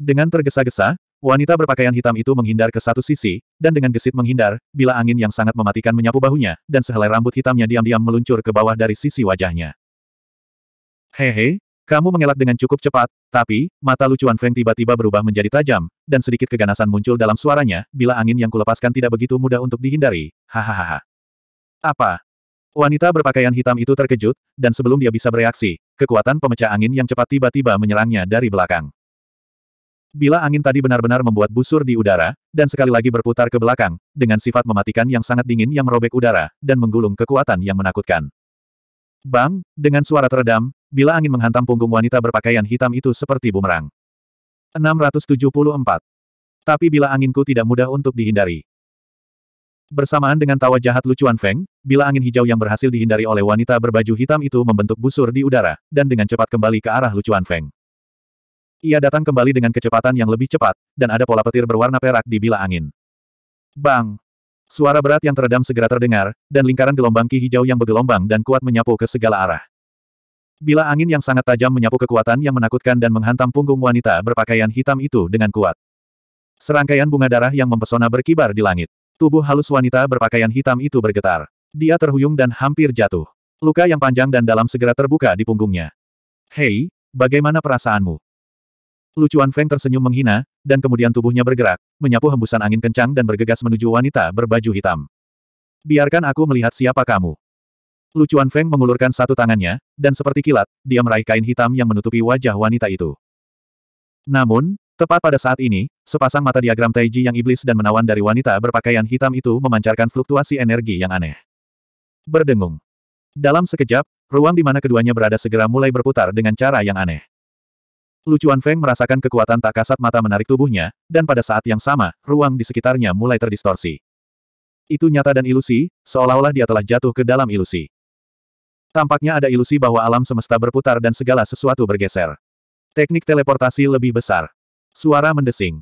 Dengan tergesa-gesa, Wanita berpakaian hitam itu menghindar ke satu sisi, dan dengan gesit menghindar, bila angin yang sangat mematikan menyapu bahunya, dan sehelai rambut hitamnya diam-diam meluncur ke bawah dari sisi wajahnya. Hehe, kamu mengelak dengan cukup cepat, tapi, mata lucuan Feng tiba-tiba berubah menjadi tajam, dan sedikit keganasan muncul dalam suaranya, bila angin yang kulepaskan tidak begitu mudah untuk dihindari, hahaha. Apa? Wanita berpakaian hitam itu terkejut, dan sebelum dia bisa bereaksi, kekuatan pemecah angin yang cepat tiba-tiba menyerangnya dari belakang. Bila angin tadi benar-benar membuat busur di udara, dan sekali lagi berputar ke belakang, dengan sifat mematikan yang sangat dingin yang merobek udara, dan menggulung kekuatan yang menakutkan. Bang, dengan suara teredam, bila angin menghantam punggung wanita berpakaian hitam itu seperti bumerang. 674. Tapi bila anginku tidak mudah untuk dihindari. Bersamaan dengan tawa jahat lucuan Feng, bila angin hijau yang berhasil dihindari oleh wanita berbaju hitam itu membentuk busur di udara, dan dengan cepat kembali ke arah lucuan Feng. Ia datang kembali dengan kecepatan yang lebih cepat, dan ada pola petir berwarna perak di bila angin. Bang! Suara berat yang teredam segera terdengar, dan lingkaran gelombang ki hijau yang bergelombang dan kuat menyapu ke segala arah. Bila angin yang sangat tajam menyapu kekuatan yang menakutkan dan menghantam punggung wanita berpakaian hitam itu dengan kuat. Serangkaian bunga darah yang mempesona berkibar di langit. Tubuh halus wanita berpakaian hitam itu bergetar. Dia terhuyung dan hampir jatuh. Luka yang panjang dan dalam segera terbuka di punggungnya. Hei, bagaimana perasaanmu? Lucuan Feng tersenyum menghina, dan kemudian tubuhnya bergerak, menyapu hembusan angin kencang dan bergegas menuju wanita berbaju hitam. Biarkan aku melihat siapa kamu. Lucuan Feng mengulurkan satu tangannya, dan seperti kilat, dia meraih kain hitam yang menutupi wajah wanita itu. Namun, tepat pada saat ini, sepasang mata diagram Taiji yang iblis dan menawan dari wanita berpakaian hitam itu memancarkan fluktuasi energi yang aneh. Berdengung. Dalam sekejap, ruang di mana keduanya berada segera mulai berputar dengan cara yang aneh. Lucuan Feng merasakan kekuatan tak kasat mata menarik tubuhnya, dan pada saat yang sama, ruang di sekitarnya mulai terdistorsi. Itu nyata dan ilusi, seolah-olah dia telah jatuh ke dalam ilusi. Tampaknya ada ilusi bahwa alam semesta berputar dan segala sesuatu bergeser. Teknik teleportasi lebih besar. Suara mendesing.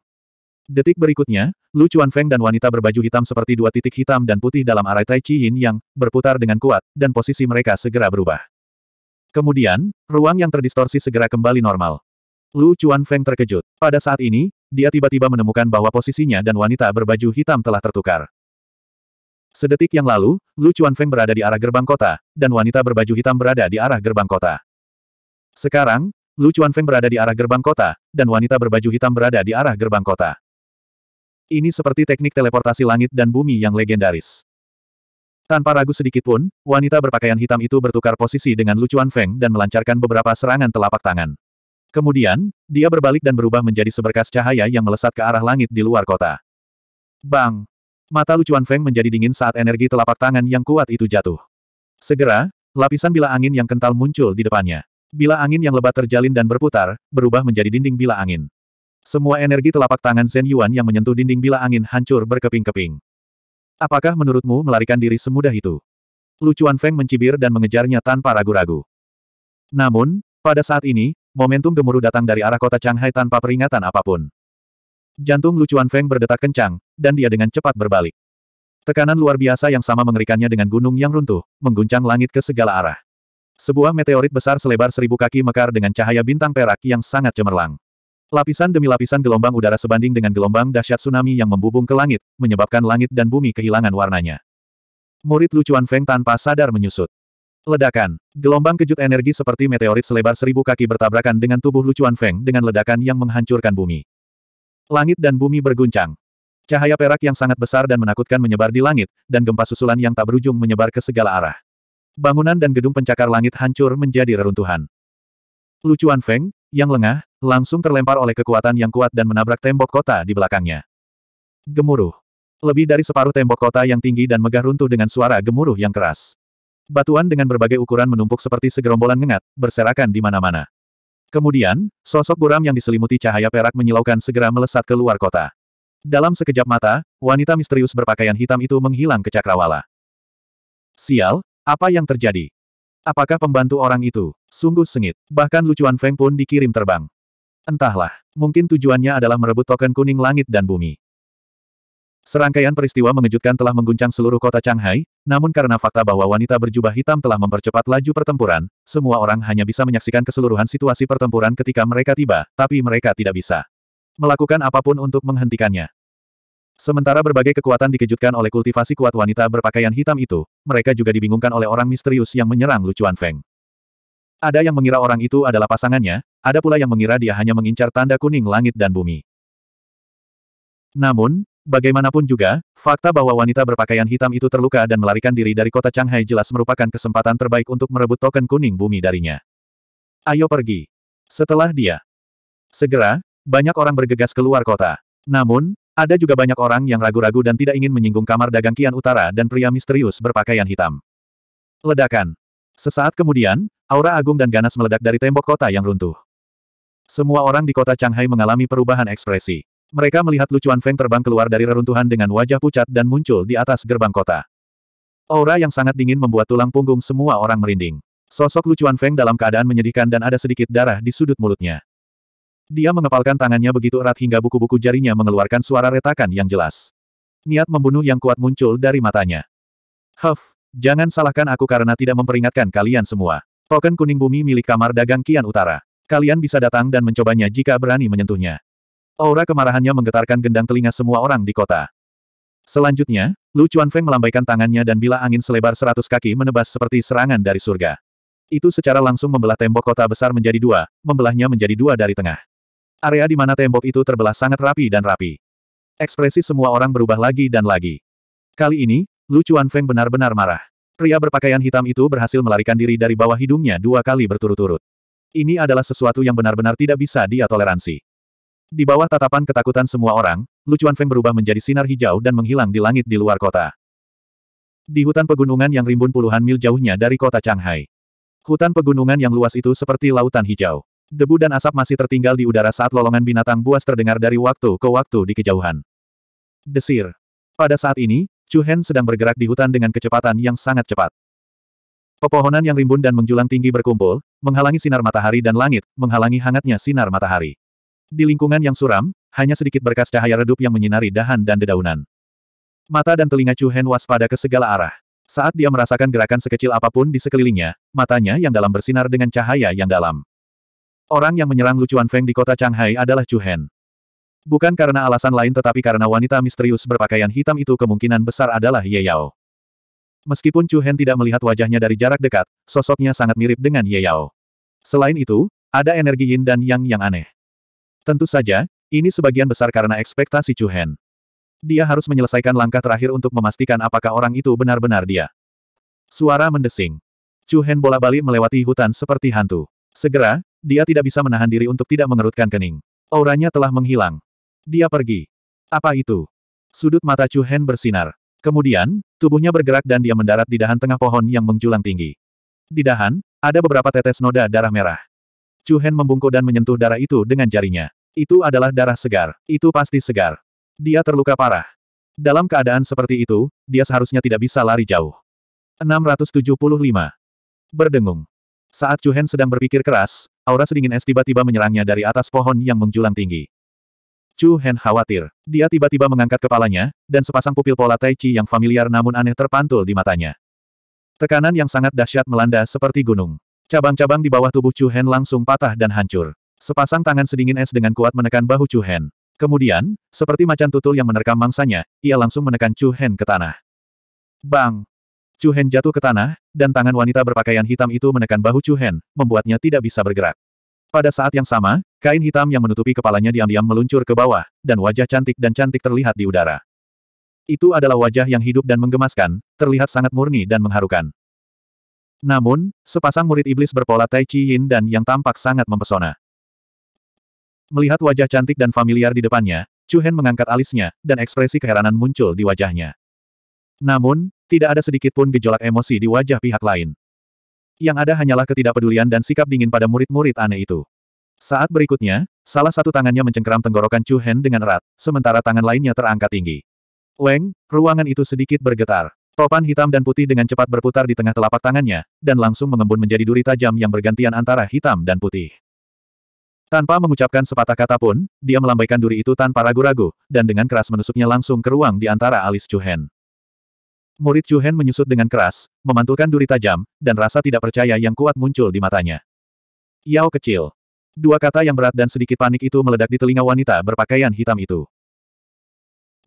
Detik berikutnya, Lu Chuan Feng dan wanita berbaju hitam seperti dua titik hitam dan putih dalam arai Tai Chi Yin yang berputar dengan kuat, dan posisi mereka segera berubah. Kemudian, ruang yang terdistorsi segera kembali normal. Lu Chuan Feng terkejut. Pada saat ini, dia tiba-tiba menemukan bahwa posisinya dan wanita berbaju hitam telah tertukar. Sedetik yang lalu, Lu Chuan Feng berada di arah gerbang kota, dan wanita berbaju hitam berada di arah gerbang kota. Sekarang, Lu Chuan Feng berada di arah gerbang kota, dan wanita berbaju hitam berada di arah gerbang kota. Ini seperti teknik teleportasi langit dan bumi yang legendaris. Tanpa ragu sedikit pun, wanita berpakaian hitam itu bertukar posisi dengan Lu Chuan Feng dan melancarkan beberapa serangan telapak tangan. Kemudian, dia berbalik dan berubah menjadi seberkas cahaya yang melesat ke arah langit di luar kota. Bang! Mata lucuan Feng menjadi dingin saat energi telapak tangan yang kuat itu jatuh. Segera, lapisan bila angin yang kental muncul di depannya. Bila angin yang lebat terjalin dan berputar, berubah menjadi dinding bila angin. Semua energi telapak tangan Zen Yuan yang menyentuh dinding bila angin hancur berkeping-keping. Apakah menurutmu melarikan diri semudah itu? Lucuan Feng mencibir dan mengejarnya tanpa ragu-ragu. Namun, pada saat ini, momentum gemuruh datang dari arah kota Changhai tanpa peringatan apapun. Jantung Lucuan Feng berdetak kencang, dan dia dengan cepat berbalik. Tekanan luar biasa yang sama mengerikannya dengan gunung yang runtuh, mengguncang langit ke segala arah. Sebuah meteorit besar selebar seribu kaki mekar dengan cahaya bintang perak yang sangat cemerlang. Lapisan demi lapisan gelombang udara sebanding dengan gelombang dahsyat tsunami yang membubung ke langit, menyebabkan langit dan bumi kehilangan warnanya. Murid Lucuan Feng tanpa sadar menyusut. Ledakan. Gelombang kejut energi seperti meteorit selebar seribu kaki bertabrakan dengan tubuh lucuan Feng dengan ledakan yang menghancurkan bumi. Langit dan bumi berguncang. Cahaya perak yang sangat besar dan menakutkan menyebar di langit, dan gempa susulan yang tak berujung menyebar ke segala arah. Bangunan dan gedung pencakar langit hancur menjadi reruntuhan. Lucuan Feng, yang lengah, langsung terlempar oleh kekuatan yang kuat dan menabrak tembok kota di belakangnya. Gemuruh. Lebih dari separuh tembok kota yang tinggi dan megah runtuh dengan suara gemuruh yang keras. Batuan dengan berbagai ukuran menumpuk seperti segerombolan ngengat, berserakan di mana-mana. Kemudian, sosok buram yang diselimuti cahaya perak menyilaukan segera melesat ke luar kota. Dalam sekejap mata, wanita misterius berpakaian hitam itu menghilang ke cakrawala. Sial, apa yang terjadi? Apakah pembantu orang itu? Sungguh sengit. Bahkan lucuan Feng pun dikirim terbang. Entahlah, mungkin tujuannya adalah merebut token kuning langit dan bumi. Serangkaian peristiwa mengejutkan telah mengguncang seluruh kota Shanghai, namun karena fakta bahwa wanita berjubah hitam telah mempercepat laju pertempuran, semua orang hanya bisa menyaksikan keseluruhan situasi pertempuran ketika mereka tiba, tapi mereka tidak bisa melakukan apapun untuk menghentikannya. Sementara berbagai kekuatan dikejutkan oleh kultivasi kuat wanita berpakaian hitam itu, mereka juga dibingungkan oleh orang misterius yang menyerang Lucuan Feng. Ada yang mengira orang itu adalah pasangannya, ada pula yang mengira dia hanya mengincar tanda kuning langit dan bumi. Namun, Bagaimanapun juga, fakta bahwa wanita berpakaian hitam itu terluka dan melarikan diri dari kota Changhai jelas merupakan kesempatan terbaik untuk merebut token kuning bumi darinya. Ayo pergi. Setelah dia. Segera, banyak orang bergegas keluar kota. Namun, ada juga banyak orang yang ragu-ragu dan tidak ingin menyinggung kamar dagang Kian Utara dan pria misterius berpakaian hitam. Ledakan. Sesaat kemudian, aura agung dan ganas meledak dari tembok kota yang runtuh. Semua orang di kota Changhai mengalami perubahan ekspresi. Mereka melihat Lucuan Feng terbang keluar dari reruntuhan dengan wajah pucat dan muncul di atas gerbang kota. Aura yang sangat dingin membuat tulang punggung semua orang merinding. Sosok Lucuan Feng dalam keadaan menyedihkan dan ada sedikit darah di sudut mulutnya. Dia mengepalkan tangannya begitu erat hingga buku-buku jarinya mengeluarkan suara retakan yang jelas. Niat membunuh yang kuat muncul dari matanya. Huff, jangan salahkan aku karena tidak memperingatkan kalian semua. Token kuning bumi milik kamar dagang Kian Utara. Kalian bisa datang dan mencobanya jika berani menyentuhnya. Aura kemarahannya menggetarkan gendang telinga semua orang di kota. Selanjutnya, Lu Feng melambaikan tangannya dan bila angin selebar seratus kaki menebas seperti serangan dari surga. Itu secara langsung membelah tembok kota besar menjadi dua, membelahnya menjadi dua dari tengah. Area di mana tembok itu terbelah sangat rapi dan rapi. Ekspresi semua orang berubah lagi dan lagi. Kali ini, Lu Feng benar-benar marah. Pria berpakaian hitam itu berhasil melarikan diri dari bawah hidungnya dua kali berturut-turut. Ini adalah sesuatu yang benar-benar tidak bisa dia toleransi. Di bawah tatapan ketakutan semua orang, Lucuan Feng berubah menjadi sinar hijau dan menghilang di langit di luar kota. Di hutan pegunungan yang rimbun puluhan mil jauhnya dari kota Changhai, Hutan pegunungan yang luas itu seperti lautan hijau. Debu dan asap masih tertinggal di udara saat lolongan binatang buas terdengar dari waktu ke waktu di kejauhan. Desir. Pada saat ini, Chu Hen sedang bergerak di hutan dengan kecepatan yang sangat cepat. Pepohonan yang rimbun dan menjulang tinggi berkumpul, menghalangi sinar matahari dan langit, menghalangi hangatnya sinar matahari. Di lingkungan yang suram, hanya sedikit berkas cahaya redup yang menyinari dahan dan dedaunan. Mata dan telinga Chu Hen waspada ke segala arah. Saat dia merasakan gerakan sekecil apapun di sekelilingnya, matanya yang dalam bersinar dengan cahaya yang dalam. Orang yang menyerang Lucuan Feng di kota Changhai adalah Chu Hen. Bukan karena alasan lain tetapi karena wanita misterius berpakaian hitam itu kemungkinan besar adalah Ye Yao. Meskipun Chu Hen tidak melihat wajahnya dari jarak dekat, sosoknya sangat mirip dengan Ye Yao. Selain itu, ada energi yin dan yang yang aneh. Tentu saja, ini sebagian besar karena ekspektasi Chu Hen. Dia harus menyelesaikan langkah terakhir untuk memastikan apakah orang itu benar-benar dia. Suara mendesing. Chu Hen bola-balik melewati hutan seperti hantu. Segera, dia tidak bisa menahan diri untuk tidak mengerutkan kening. Auranya telah menghilang. Dia pergi. Apa itu? Sudut mata Chu Hen bersinar. Kemudian, tubuhnya bergerak dan dia mendarat di dahan tengah pohon yang menjulang tinggi. Di dahan, ada beberapa tetes noda darah merah. Chu Hen membungkuk dan menyentuh darah itu dengan jarinya. Itu adalah darah segar. Itu pasti segar. Dia terluka parah. Dalam keadaan seperti itu, dia seharusnya tidak bisa lari jauh. 675. Berdengung. Saat Chu Hen sedang berpikir keras, aura sedingin es tiba-tiba menyerangnya dari atas pohon yang menjulang tinggi. Chu Hen khawatir. Dia tiba-tiba mengangkat kepalanya, dan sepasang pupil pola Tai Chi yang familiar namun aneh terpantul di matanya. Tekanan yang sangat dahsyat melanda seperti gunung. Cabang-cabang di bawah tubuh Chu Hen langsung patah dan hancur. Sepasang tangan sedingin es dengan kuat menekan bahu Chu Hen. Kemudian, seperti macan tutul yang menerkam mangsanya, ia langsung menekan Chu Hen ke tanah. Bang! Chu Hen jatuh ke tanah, dan tangan wanita berpakaian hitam itu menekan bahu Chu Hen, membuatnya tidak bisa bergerak. Pada saat yang sama, kain hitam yang menutupi kepalanya diam-diam meluncur ke bawah, dan wajah cantik dan cantik terlihat di udara. Itu adalah wajah yang hidup dan menggemaskan, terlihat sangat murni dan mengharukan. Namun, sepasang murid iblis berpola Tai Chi Yin dan yang tampak sangat mempesona. Melihat wajah cantik dan familiar di depannya, Chu Hen mengangkat alisnya, dan ekspresi keheranan muncul di wajahnya. Namun, tidak ada sedikit pun gejolak emosi di wajah pihak lain. Yang ada hanyalah ketidakpedulian dan sikap dingin pada murid-murid aneh itu. Saat berikutnya, salah satu tangannya mencengkeram tenggorokan Chu Hen dengan erat, sementara tangan lainnya terangkat tinggi. Weng, ruangan itu sedikit bergetar. Topan hitam dan putih dengan cepat berputar di tengah telapak tangannya, dan langsung mengembun menjadi duri tajam yang bergantian antara hitam dan putih. Tanpa mengucapkan sepatah kata pun, dia melambaikan duri itu tanpa ragu-ragu, dan dengan keras menusuknya langsung ke ruang di antara alis Chuhen. Murid Chuhen menyusut dengan keras, memantulkan duri tajam, dan rasa tidak percaya yang kuat muncul di matanya. Yao kecil. Dua kata yang berat dan sedikit panik itu meledak di telinga wanita berpakaian hitam itu.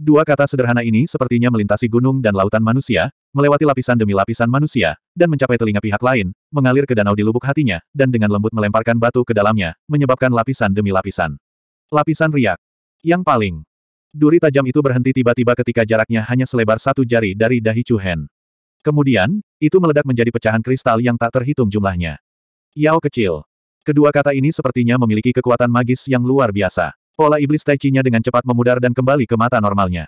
Dua kata sederhana ini sepertinya melintasi gunung dan lautan manusia, melewati lapisan demi lapisan manusia, dan mencapai telinga pihak lain, mengalir ke danau di lubuk hatinya, dan dengan lembut melemparkan batu ke dalamnya, menyebabkan lapisan demi lapisan. Lapisan riak. Yang paling. Duri tajam itu berhenti tiba-tiba ketika jaraknya hanya selebar satu jari dari dahi Chuhen. Kemudian, itu meledak menjadi pecahan kristal yang tak terhitung jumlahnya. Yao kecil. Kedua kata ini sepertinya memiliki kekuatan magis yang luar biasa. Pola iblis tai chi-nya dengan cepat memudar dan kembali ke mata normalnya.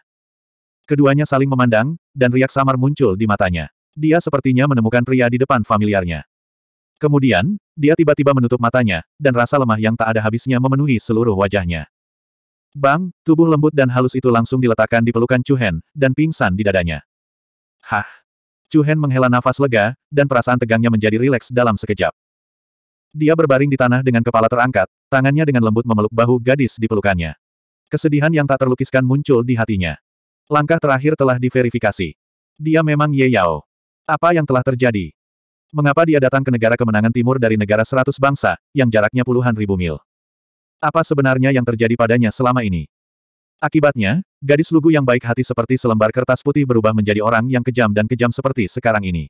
Keduanya saling memandang, dan riak samar muncul di matanya. Dia sepertinya menemukan pria di depan familiarnya. Kemudian, dia tiba-tiba menutup matanya, dan rasa lemah yang tak ada habisnya memenuhi seluruh wajahnya. Bang, tubuh lembut dan halus itu langsung diletakkan di pelukan Cuhen, dan pingsan di dadanya. Hah! Cuhen menghela nafas lega, dan perasaan tegangnya menjadi rileks dalam sekejap. Dia berbaring di tanah dengan kepala terangkat, Tangannya dengan lembut memeluk bahu gadis di pelukannya. Kesedihan yang tak terlukiskan muncul di hatinya. Langkah terakhir telah diverifikasi. Dia memang Ye Yao. Apa yang telah terjadi? Mengapa dia datang ke negara kemenangan timur dari negara seratus bangsa, yang jaraknya puluhan ribu mil? Apa sebenarnya yang terjadi padanya selama ini? Akibatnya, gadis lugu yang baik hati seperti selembar kertas putih berubah menjadi orang yang kejam dan kejam seperti sekarang ini.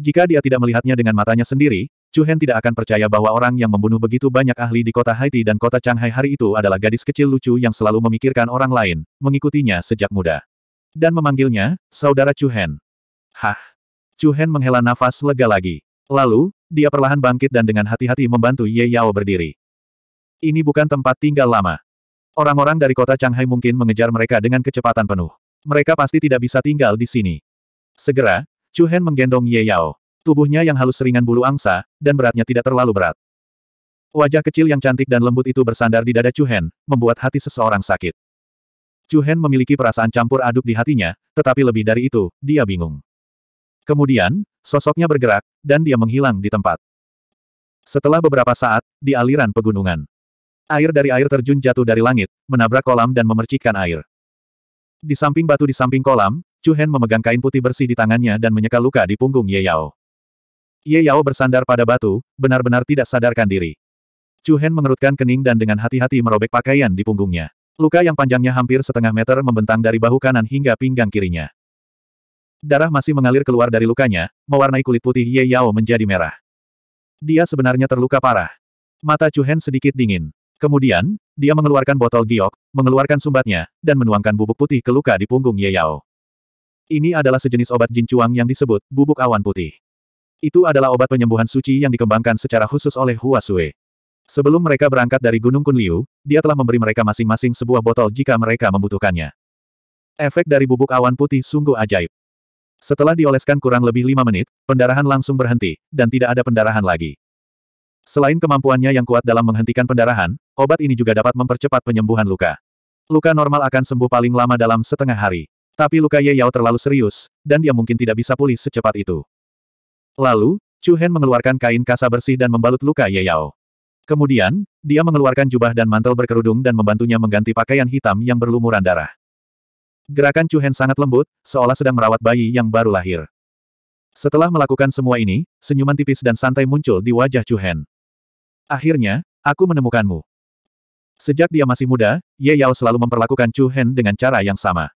Jika dia tidak melihatnya dengan matanya sendiri, Chu Hen tidak akan percaya bahwa orang yang membunuh begitu banyak ahli di kota Haiti dan kota Shanghai hari itu adalah gadis kecil lucu yang selalu memikirkan orang lain, mengikutinya sejak muda. Dan memanggilnya, Saudara Chu Hen. Hah? Chu Hen menghela nafas lega lagi. Lalu, dia perlahan bangkit dan dengan hati-hati membantu Ye Yao berdiri. Ini bukan tempat tinggal lama. Orang-orang dari kota Shanghai mungkin mengejar mereka dengan kecepatan penuh. Mereka pasti tidak bisa tinggal di sini. Segera, Chu Hen menggendong Ye Yao. Tubuhnya yang halus seringan bulu angsa, dan beratnya tidak terlalu berat. Wajah kecil yang cantik dan lembut itu bersandar di dada Cuhen, membuat hati seseorang sakit. Cuhen memiliki perasaan campur aduk di hatinya, tetapi lebih dari itu, dia bingung. Kemudian, sosoknya bergerak, dan dia menghilang di tempat. Setelah beberapa saat, di aliran pegunungan. Air dari air terjun jatuh dari langit, menabrak kolam dan memercikkan air. Di samping batu di samping kolam, Cuhen memegang kain putih bersih di tangannya dan menyeka luka di punggung Ye Yao. Ye Yao bersandar pada batu, benar-benar tidak sadarkan diri. Chu Hen mengerutkan kening dan dengan hati-hati merobek pakaian di punggungnya. Luka yang panjangnya hampir setengah meter membentang dari bahu kanan hingga pinggang kirinya. Darah masih mengalir keluar dari lukanya, mewarnai kulit putih Ye Yao menjadi merah. Dia sebenarnya terluka parah. Mata Chu Hen sedikit dingin. Kemudian, dia mengeluarkan botol giok, mengeluarkan sumbatnya, dan menuangkan bubuk putih ke luka di punggung Ye Yao. Ini adalah sejenis obat jin yang disebut bubuk awan putih. Itu adalah obat penyembuhan suci yang dikembangkan secara khusus oleh Hua Sui. Sebelum mereka berangkat dari Gunung Kunliu, dia telah memberi mereka masing-masing sebuah botol jika mereka membutuhkannya. Efek dari bubuk awan putih sungguh ajaib. Setelah dioleskan kurang lebih lima menit, pendarahan langsung berhenti, dan tidak ada pendarahan lagi. Selain kemampuannya yang kuat dalam menghentikan pendarahan, obat ini juga dapat mempercepat penyembuhan luka. Luka normal akan sembuh paling lama dalam setengah hari. Tapi luka Ye Yao terlalu serius, dan dia mungkin tidak bisa pulih secepat itu. Lalu, Chu Hen mengeluarkan kain kasa bersih dan membalut luka Ye Yao. Kemudian, dia mengeluarkan jubah dan mantel berkerudung dan membantunya mengganti pakaian hitam yang berlumuran darah. Gerakan Chu Hen sangat lembut, seolah sedang merawat bayi yang baru lahir. Setelah melakukan semua ini, senyuman tipis dan santai muncul di wajah Chu Hen. Akhirnya, aku menemukanmu. Sejak dia masih muda, Ye Yao selalu memperlakukan Chu Hen dengan cara yang sama.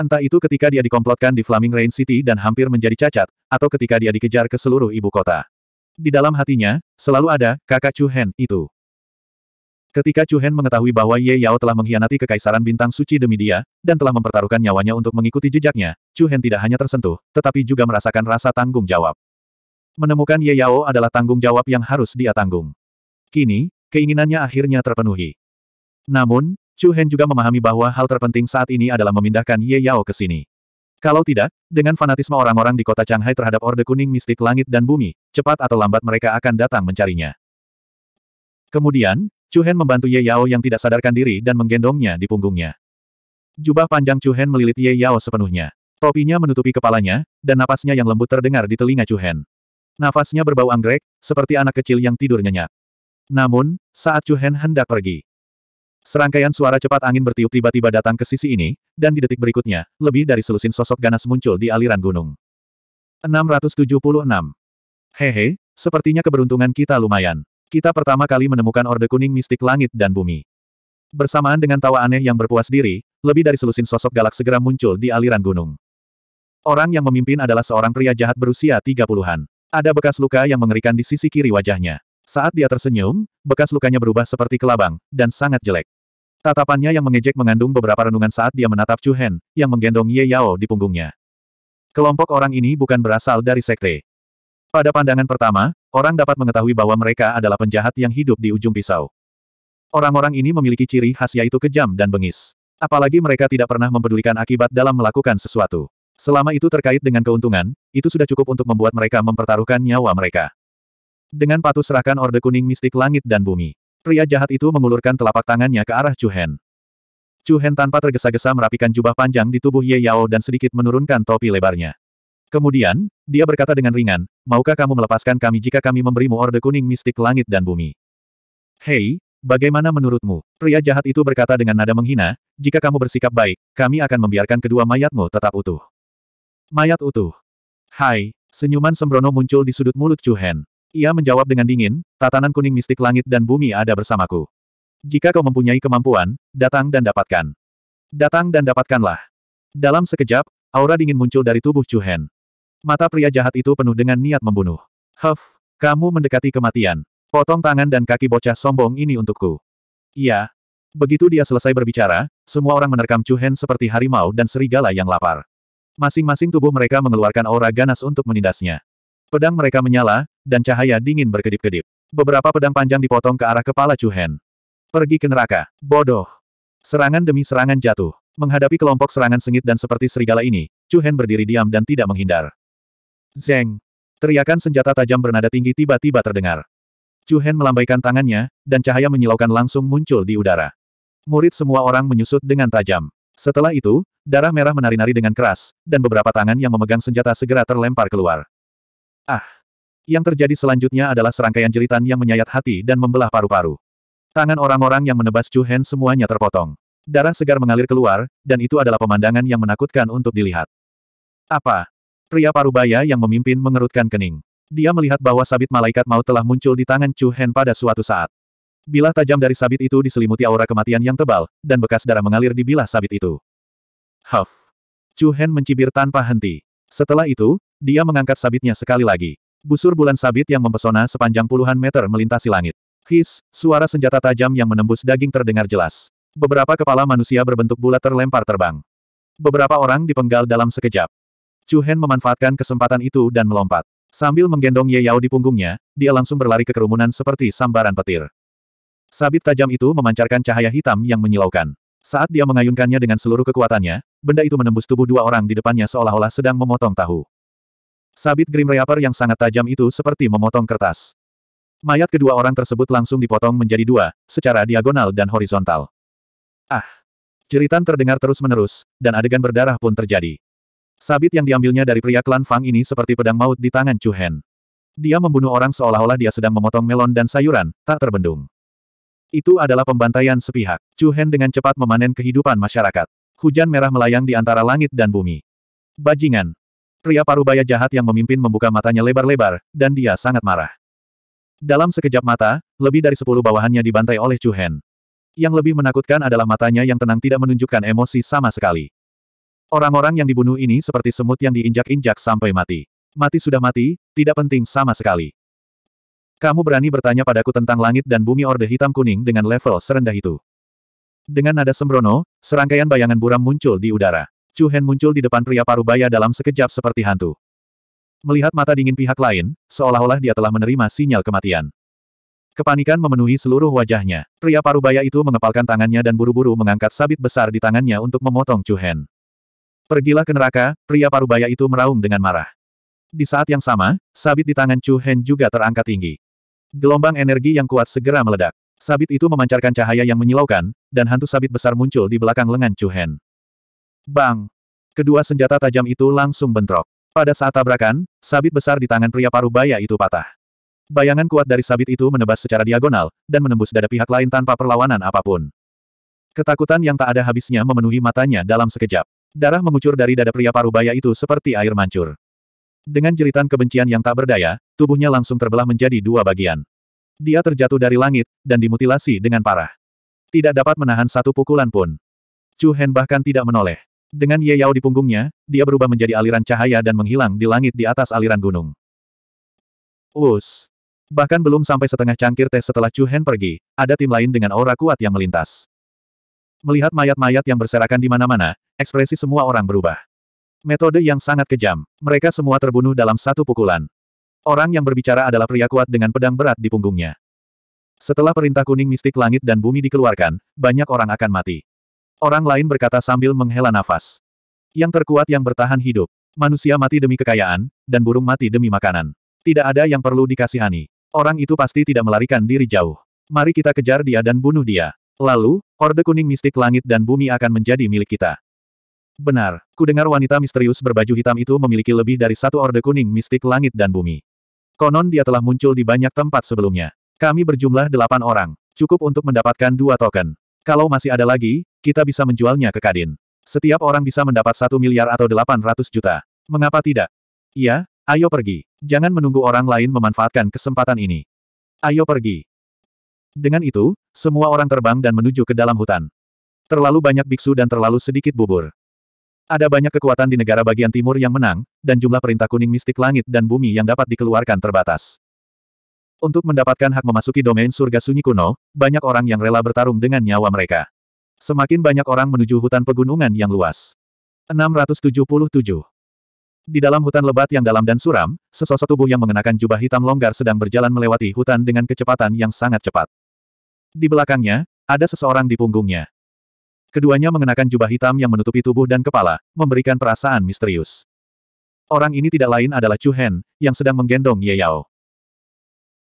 Entah itu ketika dia dikomplotkan di Flaming Rain City dan hampir menjadi cacat, atau ketika dia dikejar ke seluruh ibu kota. Di dalam hatinya, selalu ada, kakak Chu Hen, itu. Ketika Chu Hen mengetahui bahwa Ye Yao telah mengkhianati kekaisaran bintang suci demi dia, dan telah mempertaruhkan nyawanya untuk mengikuti jejaknya, Chu Hen tidak hanya tersentuh, tetapi juga merasakan rasa tanggung jawab. Menemukan Ye Yao adalah tanggung jawab yang harus dia tanggung. Kini, keinginannya akhirnya terpenuhi. Namun, Chu Hen juga memahami bahwa hal terpenting saat ini adalah memindahkan Ye Yao ke sini. Kalau tidak, dengan fanatisme orang-orang di kota Shanghai terhadap Orde Kuning Mistik Langit dan Bumi, cepat atau lambat mereka akan datang mencarinya. Kemudian, Chu Hen membantu Ye Yao yang tidak sadarkan diri dan menggendongnya di punggungnya. Jubah panjang Chu Hen melilit Ye Yao sepenuhnya. Topinya menutupi kepalanya, dan napasnya yang lembut terdengar di telinga Chu Hen. Nafasnya berbau anggrek, seperti anak kecil yang tidur nyenyak. Namun, saat Chu Hen hendak pergi, Serangkaian suara cepat angin bertiup tiba-tiba datang ke sisi ini, dan di detik berikutnya, lebih dari selusin sosok ganas muncul di aliran gunung. 676. Hehe, sepertinya keberuntungan kita lumayan. Kita pertama kali menemukan Orde Kuning Mistik Langit dan Bumi. Bersamaan dengan tawa aneh yang berpuas diri, lebih dari selusin sosok galak segera muncul di aliran gunung. Orang yang memimpin adalah seorang pria jahat berusia 30-an. Ada bekas luka yang mengerikan di sisi kiri wajahnya. Saat dia tersenyum, bekas lukanya berubah seperti kelabang, dan sangat jelek. Tatapannya yang mengejek mengandung beberapa renungan saat dia menatap Chu Hen, yang menggendong Ye Yao di punggungnya. Kelompok orang ini bukan berasal dari sekte. Pada pandangan pertama, orang dapat mengetahui bahwa mereka adalah penjahat yang hidup di ujung pisau. Orang-orang ini memiliki ciri khas yaitu kejam dan bengis. Apalagi mereka tidak pernah mempedulikan akibat dalam melakukan sesuatu. Selama itu terkait dengan keuntungan, itu sudah cukup untuk membuat mereka mempertaruhkan nyawa mereka. Dengan patuh serahkan Orde Kuning Mistik Langit dan Bumi. Pria jahat itu mengulurkan telapak tangannya ke arah Chu Hen. Chu Hen tanpa tergesa-gesa merapikan jubah panjang di tubuh Ye Yao dan sedikit menurunkan topi lebarnya. Kemudian, dia berkata dengan ringan, Maukah kamu melepaskan kami jika kami memberimu Orde Kuning Mistik Langit dan Bumi? Hei, bagaimana menurutmu? Pria jahat itu berkata dengan nada menghina, Jika kamu bersikap baik, kami akan membiarkan kedua mayatmu tetap utuh. Mayat utuh. Hai, senyuman sembrono muncul di sudut mulut Chu Hen." Ia menjawab dengan dingin, tatanan kuning mistik langit dan bumi ada bersamaku. Jika kau mempunyai kemampuan, datang dan dapatkan. Datang dan dapatkanlah. Dalam sekejap, aura dingin muncul dari tubuh Chu Hen. Mata pria jahat itu penuh dengan niat membunuh. Huff, kamu mendekati kematian. Potong tangan dan kaki bocah sombong ini untukku. Iya. Begitu dia selesai berbicara, semua orang menerkam Chu Hen seperti harimau dan serigala yang lapar. Masing-masing tubuh mereka mengeluarkan aura ganas untuk menindasnya. Pedang mereka menyala, dan cahaya dingin berkedip-kedip. Beberapa pedang panjang dipotong ke arah kepala Chu Hen. Pergi ke neraka. Bodoh. Serangan demi serangan jatuh. Menghadapi kelompok serangan sengit dan seperti serigala ini, Chu Hen berdiri diam dan tidak menghindar. Zeng. Teriakan senjata tajam bernada tinggi tiba-tiba terdengar. Chu Hen melambaikan tangannya, dan cahaya menyilaukan langsung muncul di udara. Murid semua orang menyusut dengan tajam. Setelah itu, darah merah menari-nari dengan keras, dan beberapa tangan yang memegang senjata segera terlempar keluar. Ah! Yang terjadi selanjutnya adalah serangkaian jeritan yang menyayat hati dan membelah paru-paru. Tangan orang-orang yang menebas Chu Hen semuanya terpotong. Darah segar mengalir keluar, dan itu adalah pemandangan yang menakutkan untuk dilihat. Apa? Pria parubaya yang memimpin mengerutkan kening. Dia melihat bahwa sabit malaikat maut telah muncul di tangan Chu Hen pada suatu saat. Bilah tajam dari sabit itu diselimuti aura kematian yang tebal, dan bekas darah mengalir di bilah sabit itu. Huff. Chu Hen mencibir tanpa henti. Setelah itu, dia mengangkat sabitnya sekali lagi. Busur bulan sabit yang mempesona sepanjang puluhan meter melintasi langit. His, suara senjata tajam yang menembus daging terdengar jelas. Beberapa kepala manusia berbentuk bulat terlempar terbang. Beberapa orang dipenggal dalam sekejap. Chu Hen memanfaatkan kesempatan itu dan melompat. Sambil menggendong Ye Yao di punggungnya, dia langsung berlari ke kerumunan seperti sambaran petir. Sabit tajam itu memancarkan cahaya hitam yang menyilaukan. Saat dia mengayunkannya dengan seluruh kekuatannya, benda itu menembus tubuh dua orang di depannya seolah-olah sedang memotong tahu. Sabit Grim Reaper yang sangat tajam itu seperti memotong kertas. Mayat kedua orang tersebut langsung dipotong menjadi dua, secara diagonal dan horizontal. Ah! Jeritan terdengar terus-menerus, dan adegan berdarah pun terjadi. Sabit yang diambilnya dari pria klan Fang ini seperti pedang maut di tangan Chu Hen. Dia membunuh orang seolah-olah dia sedang memotong melon dan sayuran, tak terbendung. Itu adalah pembantaian sepihak. Chu Hen dengan cepat memanen kehidupan masyarakat. Hujan merah melayang di antara langit dan bumi. Bajingan, Pria parubaya jahat yang memimpin membuka matanya lebar-lebar, dan dia sangat marah. Dalam sekejap mata, lebih dari sepuluh bawahannya dibantai oleh Chu Hen. Yang lebih menakutkan adalah matanya yang tenang tidak menunjukkan emosi sama sekali. Orang-orang yang dibunuh ini seperti semut yang diinjak-injak sampai mati. Mati sudah mati, tidak penting sama sekali. Kamu berani bertanya padaku tentang langit dan bumi Orde Hitam Kuning dengan level serendah itu. Dengan nada sembrono, serangkaian bayangan buram muncul di udara. Chu Hen muncul di depan pria parubaya dalam sekejap seperti hantu. Melihat mata dingin pihak lain, seolah-olah dia telah menerima sinyal kematian. Kepanikan memenuhi seluruh wajahnya. Pria parubaya itu mengepalkan tangannya dan buru-buru mengangkat sabit besar di tangannya untuk memotong Chu Hen. Pergilah ke neraka, pria parubaya itu meraung dengan marah. Di saat yang sama, sabit di tangan Chu Hen juga terangkat tinggi. Gelombang energi yang kuat segera meledak. Sabit itu memancarkan cahaya yang menyilaukan, dan hantu sabit besar muncul di belakang lengan Chu Hen. Bang! Kedua senjata tajam itu langsung bentrok. Pada saat tabrakan, sabit besar di tangan pria paruh baya itu patah. Bayangan kuat dari sabit itu menebas secara diagonal, dan menembus dada pihak lain tanpa perlawanan apapun. Ketakutan yang tak ada habisnya memenuhi matanya dalam sekejap. Darah mengucur dari dada pria paruh baya itu seperti air mancur. Dengan jeritan kebencian yang tak berdaya, tubuhnya langsung terbelah menjadi dua bagian. Dia terjatuh dari langit, dan dimutilasi dengan parah. Tidak dapat menahan satu pukulan pun. Chu Hen bahkan tidak menoleh. Dengan Ye Yao di punggungnya, dia berubah menjadi aliran cahaya dan menghilang di langit di atas aliran gunung. Us. Bahkan belum sampai setengah cangkir teh setelah Chu Hen pergi, ada tim lain dengan aura kuat yang melintas. Melihat mayat-mayat yang berserakan di mana-mana, ekspresi semua orang berubah. Metode yang sangat kejam, mereka semua terbunuh dalam satu pukulan. Orang yang berbicara adalah pria kuat dengan pedang berat di punggungnya. Setelah perintah kuning mistik langit dan bumi dikeluarkan, banyak orang akan mati. Orang lain berkata sambil menghela nafas. Yang terkuat yang bertahan hidup. Manusia mati demi kekayaan, dan burung mati demi makanan. Tidak ada yang perlu dikasihani. Orang itu pasti tidak melarikan diri jauh. Mari kita kejar dia dan bunuh dia. Lalu, Orde Kuning Mistik Langit dan Bumi akan menjadi milik kita. Benar, kudengar wanita misterius berbaju hitam itu memiliki lebih dari satu Orde Kuning Mistik Langit dan Bumi. Konon dia telah muncul di banyak tempat sebelumnya. Kami berjumlah delapan orang, cukup untuk mendapatkan dua token. Kalau masih ada lagi, kita bisa menjualnya ke Kadin. Setiap orang bisa mendapat satu miliar atau 800 juta. Mengapa tidak? Iya, ayo pergi. Jangan menunggu orang lain memanfaatkan kesempatan ini. Ayo pergi. Dengan itu, semua orang terbang dan menuju ke dalam hutan. Terlalu banyak biksu dan terlalu sedikit bubur. Ada banyak kekuatan di negara bagian timur yang menang, dan jumlah perintah kuning mistik langit dan bumi yang dapat dikeluarkan terbatas. Untuk mendapatkan hak memasuki domain surga sunyi kuno, banyak orang yang rela bertarung dengan nyawa mereka. Semakin banyak orang menuju hutan pegunungan yang luas. 677. Di dalam hutan lebat yang dalam dan suram, sesosok tubuh yang mengenakan jubah hitam longgar sedang berjalan melewati hutan dengan kecepatan yang sangat cepat. Di belakangnya, ada seseorang di punggungnya. Keduanya mengenakan jubah hitam yang menutupi tubuh dan kepala, memberikan perasaan misterius. Orang ini tidak lain adalah Chu Hen, yang sedang menggendong Ye Yao.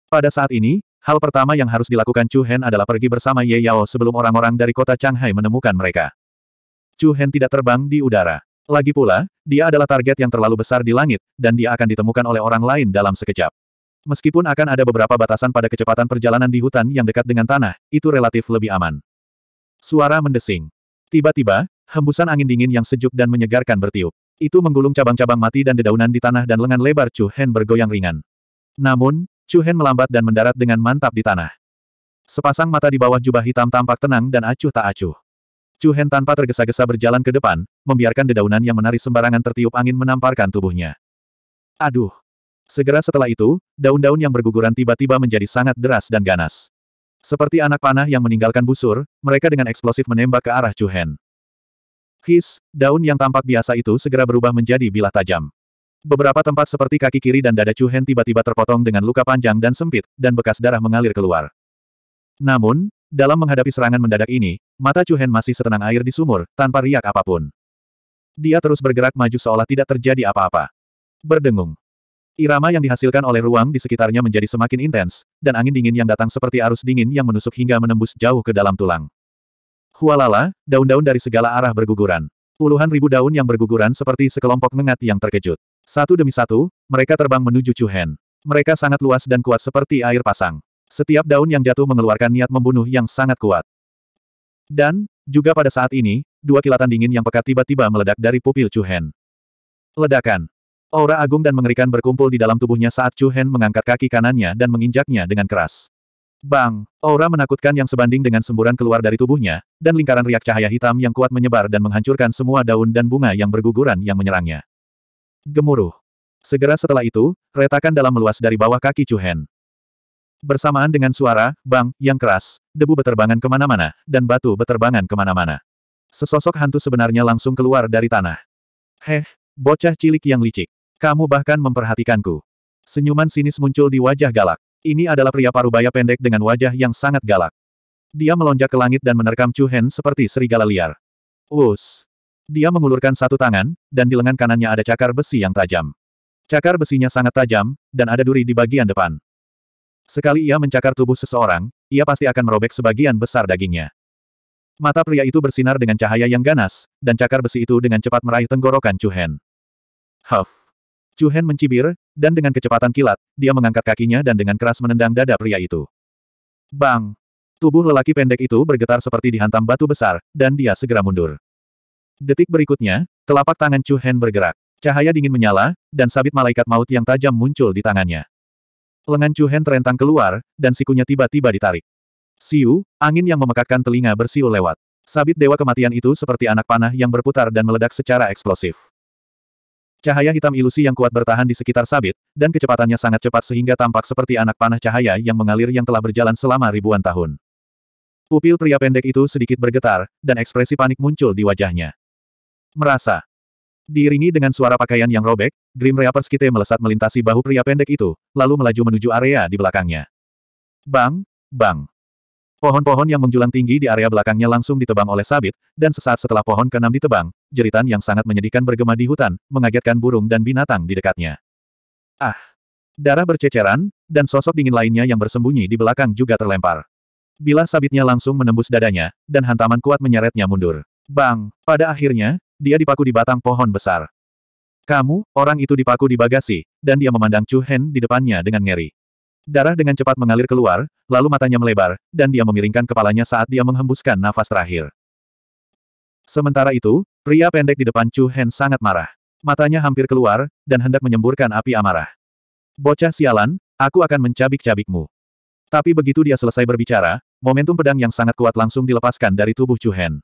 Pada saat ini, hal pertama yang harus dilakukan Chu Hen adalah pergi bersama Ye Yao sebelum orang-orang dari kota Shanghai menemukan mereka. Chu Hen tidak terbang di udara. Lagi pula, dia adalah target yang terlalu besar di langit, dan dia akan ditemukan oleh orang lain dalam sekejap. Meskipun akan ada beberapa batasan pada kecepatan perjalanan di hutan yang dekat dengan tanah, itu relatif lebih aman. Suara mendesing. Tiba-tiba, hembusan angin dingin yang sejuk dan menyegarkan bertiup. Itu menggulung cabang-cabang mati dan dedaunan di tanah dan lengan lebar Chu Hen bergoyang ringan. Namun, Chu Hen melambat dan mendarat dengan mantap di tanah. Sepasang mata di bawah jubah hitam tampak tenang dan acuh tak acuh. Chu Hen tanpa tergesa-gesa berjalan ke depan, membiarkan dedaunan yang menari sembarangan tertiup angin menamparkan tubuhnya. Aduh! Segera setelah itu, daun-daun yang berguguran tiba-tiba menjadi sangat deras dan ganas. Seperti anak panah yang meninggalkan busur, mereka dengan eksplosif menembak ke arah Chu Hen. His, daun yang tampak biasa itu segera berubah menjadi bilah tajam. Beberapa tempat seperti kaki kiri dan dada Chu Hen tiba-tiba terpotong dengan luka panjang dan sempit, dan bekas darah mengalir keluar. Namun, dalam menghadapi serangan mendadak ini, mata Chu Hen masih setenang air di sumur, tanpa riak apapun. Dia terus bergerak maju seolah tidak terjadi apa-apa. Berdengung. Irama yang dihasilkan oleh ruang di sekitarnya menjadi semakin intens, dan angin dingin yang datang seperti arus dingin yang menusuk hingga menembus jauh ke dalam tulang. Hualala, daun-daun dari segala arah berguguran. Puluhan ribu daun yang berguguran seperti sekelompok nengat yang terkejut. Satu demi satu, mereka terbang menuju Chu Chuhen. Mereka sangat luas dan kuat seperti air pasang. Setiap daun yang jatuh mengeluarkan niat membunuh yang sangat kuat. Dan, juga pada saat ini, dua kilatan dingin yang pekat tiba-tiba meledak dari pupil Chu Chuhen. Ledakan. Aura agung dan mengerikan berkumpul di dalam tubuhnya saat Chu Chuhen mengangkat kaki kanannya dan menginjaknya dengan keras. Bang! Aura menakutkan yang sebanding dengan semburan keluar dari tubuhnya, dan lingkaran riak cahaya hitam yang kuat menyebar dan menghancurkan semua daun dan bunga yang berguguran yang menyerangnya. Gemuruh. Segera setelah itu, retakan dalam meluas dari bawah kaki Hen. Bersamaan dengan suara, bang, yang keras, debu beterbangan kemana-mana, dan batu beterbangan kemana-mana. Sesosok hantu sebenarnya langsung keluar dari tanah. Heh, bocah cilik yang licik. Kamu bahkan memperhatikanku. Senyuman sinis muncul di wajah galak. Ini adalah pria parubaya pendek dengan wajah yang sangat galak. Dia melonjak ke langit dan menerkam Chu Hen seperti serigala liar. Wus! Dia mengulurkan satu tangan, dan di lengan kanannya ada cakar besi yang tajam. Cakar besinya sangat tajam, dan ada duri di bagian depan. Sekali ia mencakar tubuh seseorang, ia pasti akan merobek sebagian besar dagingnya. Mata pria itu bersinar dengan cahaya yang ganas, dan cakar besi itu dengan cepat meraih tenggorokan Chu Hen. Huff! Hen mencibir, dan dengan kecepatan kilat, dia mengangkat kakinya dan dengan keras menendang dada pria itu. Bang! Tubuh lelaki pendek itu bergetar seperti dihantam batu besar, dan dia segera mundur. Detik berikutnya, telapak tangan Chu Hen bergerak. Cahaya dingin menyala, dan sabit malaikat maut yang tajam muncul di tangannya. Lengan Chu Hen terentang keluar, dan sikunya tiba-tiba ditarik. Siu, angin yang memekakkan telinga bersiul lewat. Sabit dewa kematian itu seperti anak panah yang berputar dan meledak secara eksplosif. Cahaya hitam ilusi yang kuat bertahan di sekitar sabit, dan kecepatannya sangat cepat sehingga tampak seperti anak panah cahaya yang mengalir yang telah berjalan selama ribuan tahun. Pupil pria pendek itu sedikit bergetar, dan ekspresi panik muncul di wajahnya. Merasa. Diiringi dengan suara pakaian yang robek, Grim Reaper skite melesat melintasi bahu pria pendek itu, lalu melaju menuju area di belakangnya. Bang, bang. Pohon-pohon yang menjulang tinggi di area belakangnya langsung ditebang oleh sabit, dan sesaat setelah pohon keenam ditebang, jeritan yang sangat menyedihkan bergema di hutan, mengagetkan burung dan binatang di dekatnya. Ah! Darah berceceran, dan sosok dingin lainnya yang bersembunyi di belakang juga terlempar. Bila sabitnya langsung menembus dadanya, dan hantaman kuat menyeretnya mundur. Bang! Pada akhirnya, dia dipaku di batang pohon besar. Kamu, orang itu dipaku di bagasi, dan dia memandang Chu Hen di depannya dengan ngeri. Darah dengan cepat mengalir keluar, lalu matanya melebar, dan dia memiringkan kepalanya saat dia menghembuskan nafas terakhir. Sementara itu, pria pendek di depan Chu Hen sangat marah. Matanya hampir keluar, dan hendak menyemburkan api amarah. Bocah sialan, aku akan mencabik-cabikmu. Tapi begitu dia selesai berbicara, momentum pedang yang sangat kuat langsung dilepaskan dari tubuh Chu Hen.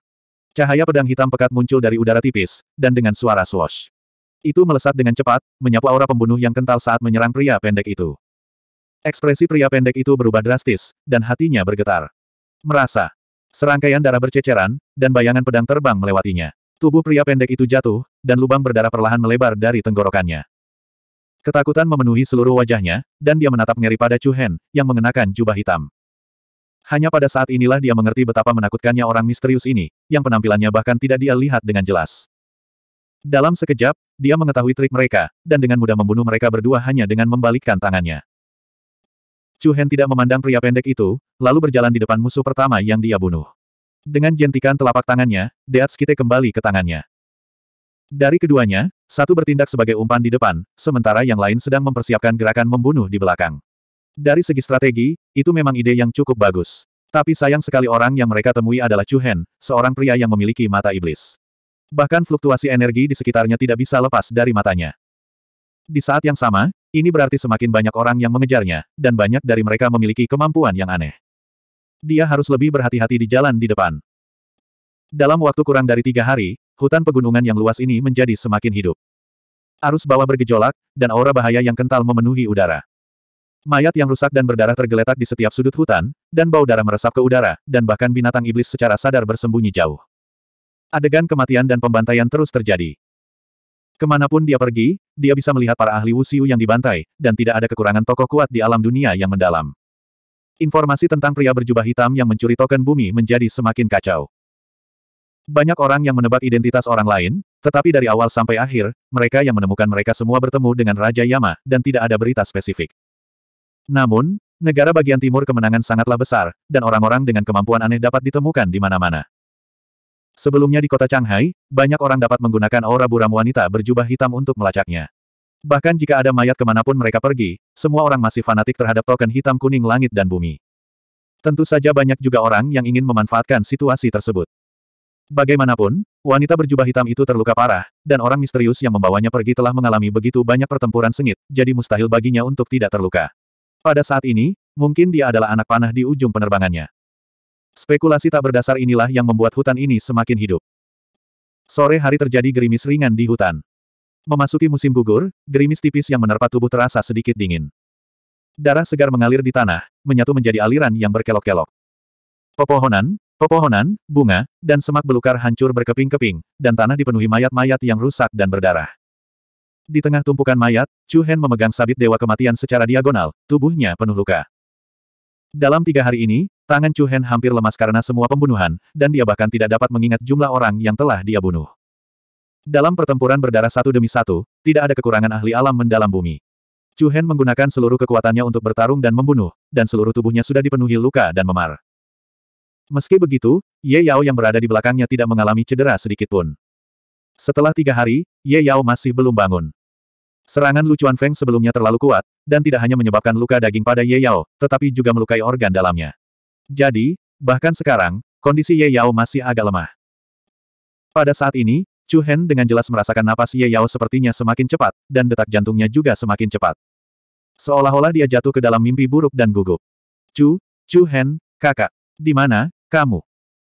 Cahaya pedang hitam pekat muncul dari udara tipis, dan dengan suara swash. Itu melesat dengan cepat, menyapu aura pembunuh yang kental saat menyerang pria pendek itu. Ekspresi pria pendek itu berubah drastis, dan hatinya bergetar. Merasa. Serangkaian darah berceceran, dan bayangan pedang terbang melewatinya. Tubuh pria pendek itu jatuh, dan lubang berdarah perlahan melebar dari tenggorokannya. Ketakutan memenuhi seluruh wajahnya, dan dia menatap ngeri pada Chu Hen, yang mengenakan jubah hitam. Hanya pada saat inilah dia mengerti betapa menakutkannya orang misterius ini, yang penampilannya bahkan tidak dia lihat dengan jelas. Dalam sekejap, dia mengetahui trik mereka, dan dengan mudah membunuh mereka berdua hanya dengan membalikkan tangannya. Chu Hen tidak memandang pria pendek itu, lalu berjalan di depan musuh pertama yang dia bunuh. Dengan jentikan telapak tangannya, skite kembali ke tangannya. Dari keduanya, satu bertindak sebagai umpan di depan, sementara yang lain sedang mempersiapkan gerakan membunuh di belakang. Dari segi strategi, itu memang ide yang cukup bagus. Tapi sayang sekali orang yang mereka temui adalah Chu Hen, seorang pria yang memiliki mata iblis. Bahkan fluktuasi energi di sekitarnya tidak bisa lepas dari matanya. Di saat yang sama, ini berarti semakin banyak orang yang mengejarnya, dan banyak dari mereka memiliki kemampuan yang aneh. Dia harus lebih berhati-hati di jalan di depan. Dalam waktu kurang dari tiga hari, hutan pegunungan yang luas ini menjadi semakin hidup. Arus bawah bergejolak, dan aura bahaya yang kental memenuhi udara. Mayat yang rusak dan berdarah tergeletak di setiap sudut hutan, dan bau darah meresap ke udara, dan bahkan binatang iblis secara sadar bersembunyi jauh. Adegan kematian dan pembantaian terus terjadi. Kemanapun dia pergi, dia bisa melihat para ahli wusiu yang dibantai, dan tidak ada kekurangan tokoh kuat di alam dunia yang mendalam. Informasi tentang pria berjubah hitam yang mencuri token bumi menjadi semakin kacau. Banyak orang yang menebak identitas orang lain, tetapi dari awal sampai akhir, mereka yang menemukan mereka semua bertemu dengan Raja Yama, dan tidak ada berita spesifik. Namun, negara bagian timur kemenangan sangatlah besar, dan orang-orang dengan kemampuan aneh dapat ditemukan di mana-mana. Sebelumnya di kota Shanghai, banyak orang dapat menggunakan aura buram wanita berjubah hitam untuk melacaknya. Bahkan jika ada mayat kemanapun mereka pergi, semua orang masih fanatik terhadap token hitam kuning langit dan bumi. Tentu saja banyak juga orang yang ingin memanfaatkan situasi tersebut. Bagaimanapun, wanita berjubah hitam itu terluka parah, dan orang misterius yang membawanya pergi telah mengalami begitu banyak pertempuran sengit, jadi mustahil baginya untuk tidak terluka. Pada saat ini, mungkin dia adalah anak panah di ujung penerbangannya. Spekulasi tak berdasar inilah yang membuat hutan ini semakin hidup. Sore hari terjadi gerimis ringan di hutan. Memasuki musim gugur, gerimis tipis yang menerpa tubuh terasa sedikit dingin. Darah segar mengalir di tanah, menyatu menjadi aliran yang berkelok-kelok. Pepohonan, pepohonan, bunga, dan semak belukar hancur berkeping-keping, dan tanah dipenuhi mayat-mayat yang rusak dan berdarah. Di tengah tumpukan mayat, Chu Hen memegang sabit dewa kematian secara diagonal, tubuhnya penuh luka. Dalam tiga hari ini, tangan Chu Hen hampir lemas karena semua pembunuhan, dan dia bahkan tidak dapat mengingat jumlah orang yang telah dia bunuh. Dalam pertempuran berdarah satu demi satu, tidak ada kekurangan ahli alam mendalam bumi. Chu Hen menggunakan seluruh kekuatannya untuk bertarung dan membunuh, dan seluruh tubuhnya sudah dipenuhi luka dan memar. Meski begitu, Ye Yao yang berada di belakangnya tidak mengalami cedera sedikitpun. Setelah tiga hari, Ye Yao masih belum bangun. Serangan lucuan Feng sebelumnya terlalu kuat, dan tidak hanya menyebabkan luka daging pada Ye Yao, tetapi juga melukai organ dalamnya. Jadi, bahkan sekarang, kondisi Ye Yao masih agak lemah. Pada saat ini, Chu Hen dengan jelas merasakan napas Ye Yao sepertinya semakin cepat, dan detak jantungnya juga semakin cepat. Seolah-olah dia jatuh ke dalam mimpi buruk dan gugup. Chu, Chu Hen, kakak, di mana, kamu?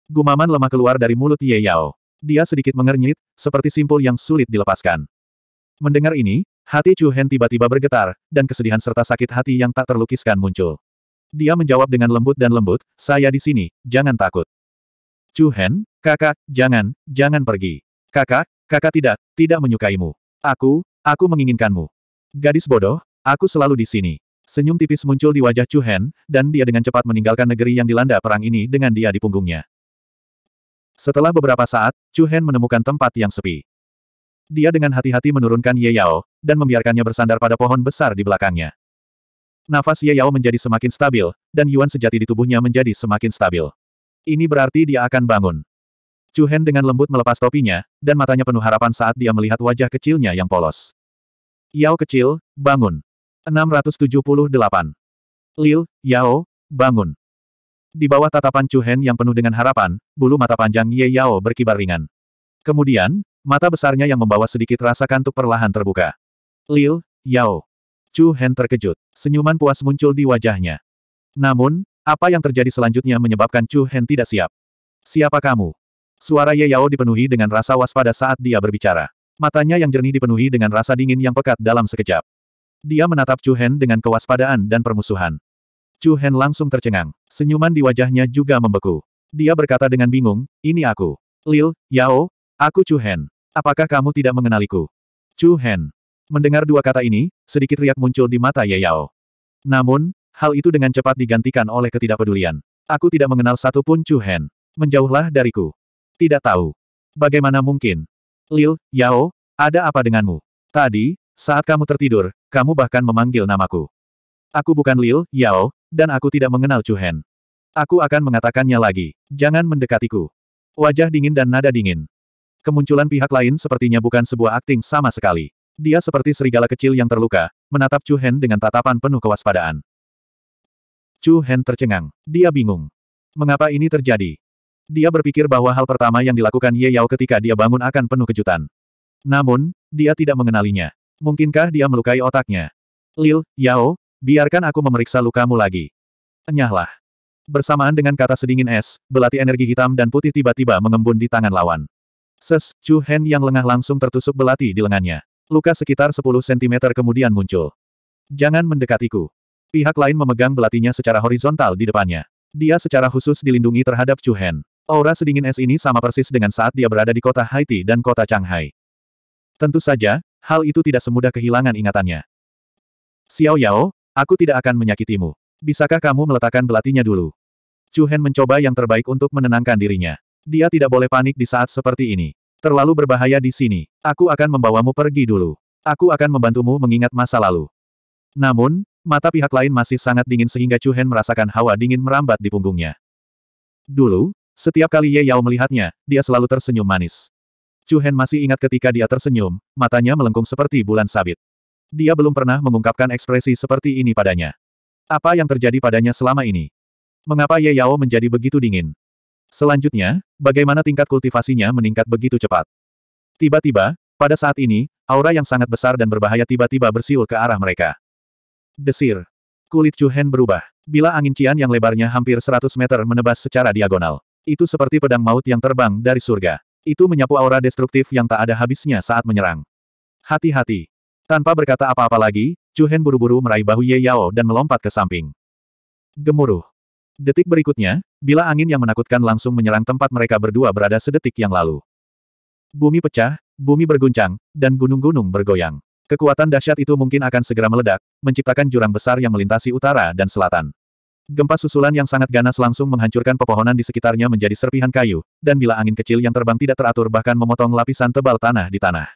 Gumaman lemah keluar dari mulut Ye Yao. Dia sedikit mengernyit, seperti simpul yang sulit dilepaskan. Mendengar ini, Hati Chu Hen tiba-tiba bergetar, dan kesedihan serta sakit hati yang tak terlukiskan muncul. Dia menjawab dengan lembut dan lembut, saya di sini, jangan takut. Chu Hen, kakak, jangan, jangan pergi. Kakak, kakak tidak, tidak menyukaimu. Aku, aku menginginkanmu. Gadis bodoh, aku selalu di sini. Senyum tipis muncul di wajah Chu Hen, dan dia dengan cepat meninggalkan negeri yang dilanda perang ini dengan dia di punggungnya. Setelah beberapa saat, Chu Hen menemukan tempat yang sepi. Dia dengan hati-hati menurunkan Ye Yao, dan membiarkannya bersandar pada pohon besar di belakangnya. Nafas Ye Yao menjadi semakin stabil, dan Yuan sejati di tubuhnya menjadi semakin stabil. Ini berarti dia akan bangun. Chu Hen dengan lembut melepas topinya, dan matanya penuh harapan saat dia melihat wajah kecilnya yang polos. Yao kecil, bangun. 678. Lil, Yao, bangun. Di bawah tatapan Chu Hen yang penuh dengan harapan, bulu mata panjang Ye Yao berkibar ringan. Kemudian, mata besarnya yang membawa sedikit rasa kantuk perlahan terbuka. Lil Yao. Chu Hen terkejut. Senyuman puas muncul di wajahnya. Namun, apa yang terjadi selanjutnya menyebabkan Chu Hen tidak siap. Siapa kamu? Suara Ye Yao dipenuhi dengan rasa waspada saat dia berbicara. Matanya yang jernih dipenuhi dengan rasa dingin yang pekat dalam sekejap. Dia menatap Chu Hen dengan kewaspadaan dan permusuhan. Chu Hen langsung tercengang. Senyuman di wajahnya juga membeku. Dia berkata dengan bingung, ini aku. Lil, Yao, aku Chu Hen. Apakah kamu tidak mengenaliku? Chu Hen. Mendengar dua kata ini, sedikit riak muncul di mata Ye Yao. Namun, hal itu dengan cepat digantikan oleh ketidakpedulian. Aku tidak mengenal satu pun Chu Hen. Menjauhlah dariku. Tidak tahu. Bagaimana mungkin? Lil, Yao, ada apa denganmu? Tadi, saat kamu tertidur, kamu bahkan memanggil namaku. Aku bukan Lil, Yao, dan aku tidak mengenal Chu Hen. Aku akan mengatakannya lagi. Jangan mendekatiku. Wajah dingin dan nada dingin. Kemunculan pihak lain sepertinya bukan sebuah akting sama sekali. Dia seperti serigala kecil yang terluka, menatap Chu Hen dengan tatapan penuh kewaspadaan. Chu Hen tercengang. Dia bingung. Mengapa ini terjadi? Dia berpikir bahwa hal pertama yang dilakukan Ye Yao ketika dia bangun akan penuh kejutan. Namun, dia tidak mengenalinya. Mungkinkah dia melukai otaknya? Lil, Yao, biarkan aku memeriksa lukamu lagi. Enyahlah. Bersamaan dengan kata sedingin es, belati energi hitam dan putih tiba-tiba mengembun di tangan lawan. Ses, Chu Hen yang lengah langsung tertusuk belati di lengannya. Luka sekitar 10 cm kemudian muncul. Jangan mendekatiku. Pihak lain memegang belatinya secara horizontal di depannya. Dia secara khusus dilindungi terhadap Chu Hen. Aura sedingin es ini sama persis dengan saat dia berada di kota Haiti dan kota Shanghai. Tentu saja, hal itu tidak semudah kehilangan ingatannya. Xiao Yao, aku tidak akan menyakitimu. Bisakah kamu meletakkan belatinya dulu? Chu Hen mencoba yang terbaik untuk menenangkan dirinya. Dia tidak boleh panik di saat seperti ini. Terlalu berbahaya di sini. Aku akan membawamu pergi dulu. Aku akan membantumu mengingat masa lalu. Namun, mata pihak lain masih sangat dingin sehingga Chu Hen merasakan hawa dingin merambat di punggungnya. Dulu, setiap kali Ye Yao melihatnya, dia selalu tersenyum manis. Chu Hen masih ingat ketika dia tersenyum, matanya melengkung seperti bulan sabit. Dia belum pernah mengungkapkan ekspresi seperti ini padanya. Apa yang terjadi padanya selama ini? Mengapa Ye Yao menjadi begitu dingin? Selanjutnya, bagaimana tingkat kultivasinya meningkat begitu cepat? Tiba-tiba, pada saat ini, aura yang sangat besar dan berbahaya tiba-tiba bersiul ke arah mereka. Desir. Kulit Chuhen berubah. Bila angin cian yang lebarnya hampir 100 meter menebas secara diagonal. Itu seperti pedang maut yang terbang dari surga. Itu menyapu aura destruktif yang tak ada habisnya saat menyerang. Hati-hati. Tanpa berkata apa-apa lagi, Chuhen buru-buru meraih bahu Ye Yao dan melompat ke samping. Gemuruh. Detik berikutnya, Bila angin yang menakutkan langsung menyerang tempat mereka berdua berada sedetik yang lalu. Bumi pecah, bumi berguncang, dan gunung-gunung bergoyang. Kekuatan dahsyat itu mungkin akan segera meledak, menciptakan jurang besar yang melintasi utara dan selatan. Gempa susulan yang sangat ganas langsung menghancurkan pepohonan di sekitarnya menjadi serpihan kayu, dan bila angin kecil yang terbang tidak teratur bahkan memotong lapisan tebal tanah di tanah.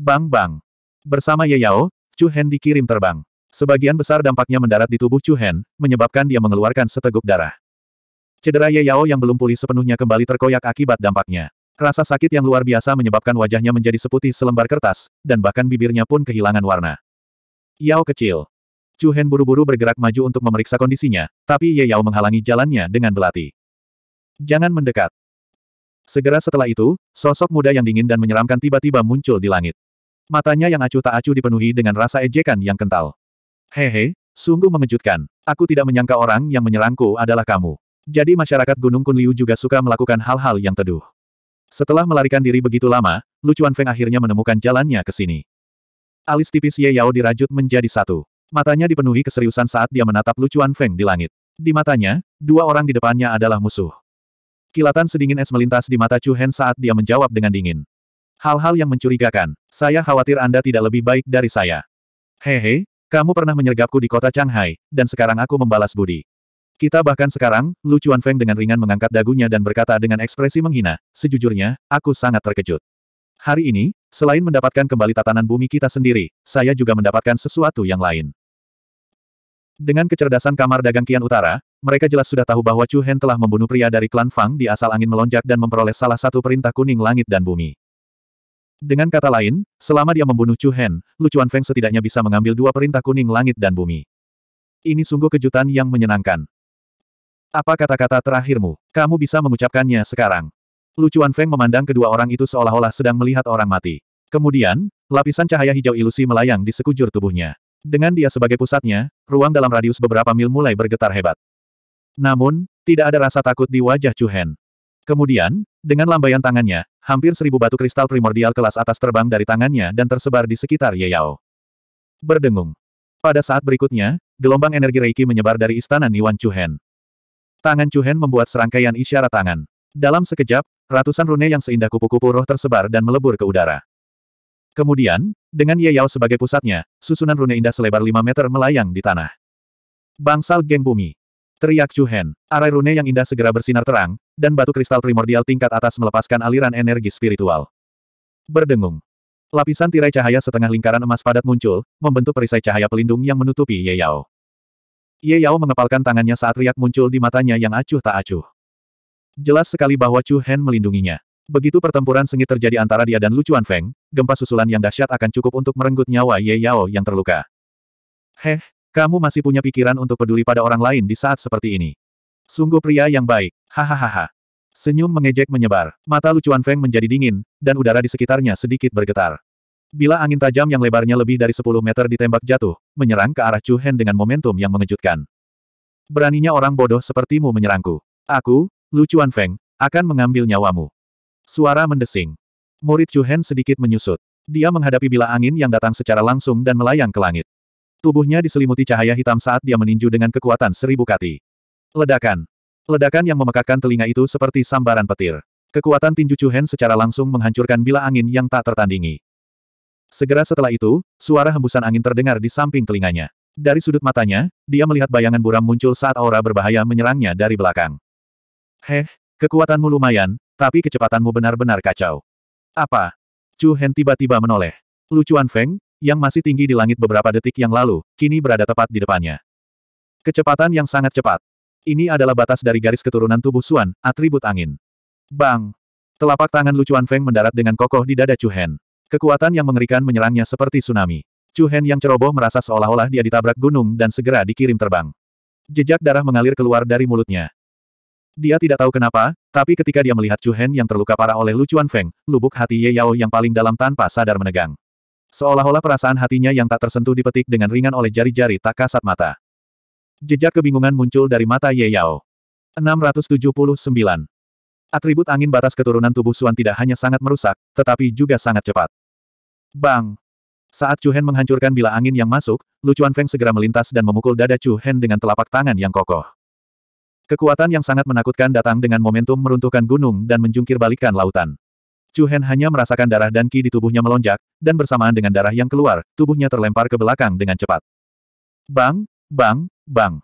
Bang bang. Bersama Ye Yao, Chu Hen dikirim terbang. Sebagian besar dampaknya mendarat di tubuh Chu Hen, menyebabkan dia mengeluarkan seteguk darah. Cedera Ye Yao yang belum pulih sepenuhnya kembali terkoyak akibat dampaknya. Rasa sakit yang luar biasa menyebabkan wajahnya menjadi seputih selembar kertas, dan bahkan bibirnya pun kehilangan warna. Yao kecil. Chu Hen buru-buru bergerak maju untuk memeriksa kondisinya, tapi Ye Yao menghalangi jalannya dengan belati. Jangan mendekat. Segera setelah itu, sosok muda yang dingin dan menyeramkan tiba-tiba muncul di langit. Matanya yang acuh tak acuh dipenuhi dengan rasa ejekan yang kental. Hehe, sungguh mengejutkan. Aku tidak menyangka orang yang menyerangku adalah kamu. Jadi masyarakat Gunung Kunliu juga suka melakukan hal-hal yang teduh. Setelah melarikan diri begitu lama, Lucuan Feng akhirnya menemukan jalannya ke sini. Alis tipis Ye Yao dirajut menjadi satu. Matanya dipenuhi keseriusan saat dia menatap Lucuan Feng di langit. Di matanya, dua orang di depannya adalah musuh. Kilatan sedingin es melintas di mata Chu Hen saat dia menjawab dengan dingin. Hal-hal yang mencurigakan. Saya khawatir Anda tidak lebih baik dari saya. Hehe, kamu pernah menyergapku di kota Shanghai, dan sekarang aku membalas budi. Kita bahkan sekarang, Lu Chuan Feng dengan ringan mengangkat dagunya dan berkata dengan ekspresi menghina, sejujurnya, aku sangat terkejut. Hari ini, selain mendapatkan kembali tatanan bumi kita sendiri, saya juga mendapatkan sesuatu yang lain. Dengan kecerdasan kamar dagang Kian Utara, mereka jelas sudah tahu bahwa Chu Hen telah membunuh pria dari klan Fang di asal angin melonjak dan memperoleh salah satu perintah kuning langit dan bumi. Dengan kata lain, selama dia membunuh Chu Hen, Lu Chuan Feng setidaknya bisa mengambil dua perintah kuning langit dan bumi. Ini sungguh kejutan yang menyenangkan. Apa kata-kata terakhirmu? Kamu bisa mengucapkannya sekarang. Lucuan Feng memandang kedua orang itu seolah-olah sedang melihat orang mati. Kemudian, lapisan cahaya hijau ilusi melayang di sekujur tubuhnya. Dengan dia sebagai pusatnya, ruang dalam radius beberapa mil mulai bergetar hebat. Namun, tidak ada rasa takut di wajah Chu Hen. Kemudian, dengan lambaian tangannya, hampir seribu batu kristal primordial kelas atas terbang dari tangannya dan tersebar di sekitar Ye Yao. Berdengung. Pada saat berikutnya, gelombang energi Reiki menyebar dari istana Niwan Chu Hen. Tangan Hen membuat serangkaian isyarat tangan. Dalam sekejap, ratusan rune yang seindah kupu-kupu roh tersebar dan melebur ke udara. Kemudian, dengan Ye Yao sebagai pusatnya, susunan rune indah selebar 5 meter melayang di tanah. Bangsal geng bumi. Teriak Chu Hen. Arai rune yang indah segera bersinar terang, dan batu kristal primordial tingkat atas melepaskan aliran energi spiritual. Berdengung. Lapisan tirai cahaya setengah lingkaran emas padat muncul, membentuk perisai cahaya pelindung yang menutupi Ye Yao. Ye Yao mengepalkan tangannya saat riak muncul di matanya yang acuh tak acuh. Jelas sekali bahwa Chu Hen melindunginya. Begitu pertempuran sengit terjadi antara dia dan Lucuan Feng, gempa susulan yang dahsyat akan cukup untuk merenggut nyawa Ye Yao yang terluka. Heh, kamu masih punya pikiran untuk peduli pada orang lain di saat seperti ini. Sungguh pria yang baik, hahaha. Senyum mengejek menyebar, mata Lucuan Feng menjadi dingin, dan udara di sekitarnya sedikit bergetar. Bila angin tajam yang lebarnya lebih dari 10 meter ditembak jatuh, menyerang ke arah Chu Hen dengan momentum yang mengejutkan. Beraninya orang bodoh sepertimu menyerangku. Aku, Lu Chuan Feng, akan mengambil nyawamu. Suara mendesing. Murid Chu Hen sedikit menyusut. Dia menghadapi bila angin yang datang secara langsung dan melayang ke langit. Tubuhnya diselimuti cahaya hitam saat dia meninju dengan kekuatan seribu kati. Ledakan. Ledakan yang memekakkan telinga itu seperti sambaran petir. Kekuatan tinju Chu Hen secara langsung menghancurkan bila angin yang tak tertandingi. Segera setelah itu, suara hembusan angin terdengar di samping telinganya. Dari sudut matanya, dia melihat bayangan buram muncul saat aura berbahaya menyerangnya dari belakang. Heh, kekuatanmu lumayan, tapi kecepatanmu benar-benar kacau. Apa? Chu Hen tiba-tiba menoleh. Lucuan Feng, yang masih tinggi di langit beberapa detik yang lalu, kini berada tepat di depannya. Kecepatan yang sangat cepat. Ini adalah batas dari garis keturunan tubuh Suan, atribut angin. Bang! Telapak tangan Lucuan Feng mendarat dengan kokoh di dada Chu Hen. Kekuatan yang mengerikan menyerangnya seperti tsunami. Chu Hen yang ceroboh merasa seolah-olah dia ditabrak gunung dan segera dikirim terbang. Jejak darah mengalir keluar dari mulutnya. Dia tidak tahu kenapa, tapi ketika dia melihat Chu Hen yang terluka parah oleh Lucuan Feng, lubuk hati Ye Yao yang paling dalam tanpa sadar menegang. Seolah-olah perasaan hatinya yang tak tersentuh dipetik dengan ringan oleh jari-jari tak kasat mata. Jejak kebingungan muncul dari mata Ye Yao. 679. Atribut angin batas keturunan tubuh Suan tidak hanya sangat merusak, tetapi juga sangat cepat. Bang! Saat Chu Hen menghancurkan bila angin yang masuk, Lucuan Feng segera melintas dan memukul dada Chu Hen dengan telapak tangan yang kokoh. Kekuatan yang sangat menakutkan datang dengan momentum meruntuhkan gunung dan menjungkir balikan lautan. Chu Hen hanya merasakan darah dan ki di tubuhnya melonjak, dan bersamaan dengan darah yang keluar, tubuhnya terlempar ke belakang dengan cepat. Bang, bang, bang.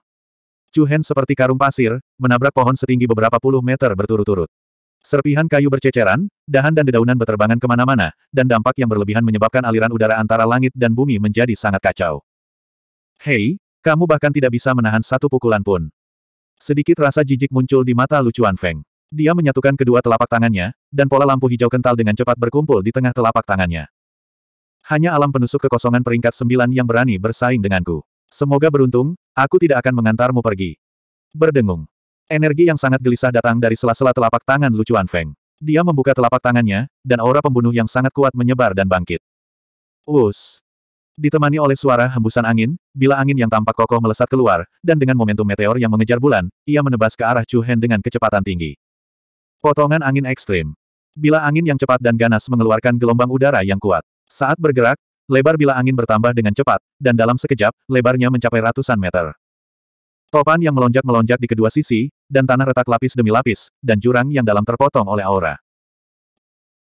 Chu Hen seperti karung pasir, menabrak pohon setinggi beberapa puluh meter berturut-turut. Serpihan kayu berceceran, dahan dan dedaunan berterbangan kemana-mana, dan dampak yang berlebihan menyebabkan aliran udara antara langit dan bumi menjadi sangat kacau. Hei, kamu bahkan tidak bisa menahan satu pukulan pun. Sedikit rasa jijik muncul di mata lucuan Feng. Dia menyatukan kedua telapak tangannya, dan pola lampu hijau kental dengan cepat berkumpul di tengah telapak tangannya. Hanya alam penusuk kekosongan peringkat sembilan yang berani bersaing denganku. Semoga beruntung, Aku tidak akan mengantarmu pergi. Berdengung. Energi yang sangat gelisah datang dari sela-sela telapak tangan lucuan Feng. Dia membuka telapak tangannya, dan aura pembunuh yang sangat kuat menyebar dan bangkit. Us. Ditemani oleh suara hembusan angin, bila angin yang tampak kokoh melesat keluar, dan dengan momentum meteor yang mengejar bulan, ia menebas ke arah Chu Hen dengan kecepatan tinggi. Potongan angin ekstrim. Bila angin yang cepat dan ganas mengeluarkan gelombang udara yang kuat. Saat bergerak, lebar bila angin bertambah dengan cepat, dan dalam sekejap, lebarnya mencapai ratusan meter. Topan yang melonjak-melonjak di kedua sisi, dan tanah retak lapis demi lapis, dan jurang yang dalam terpotong oleh aura.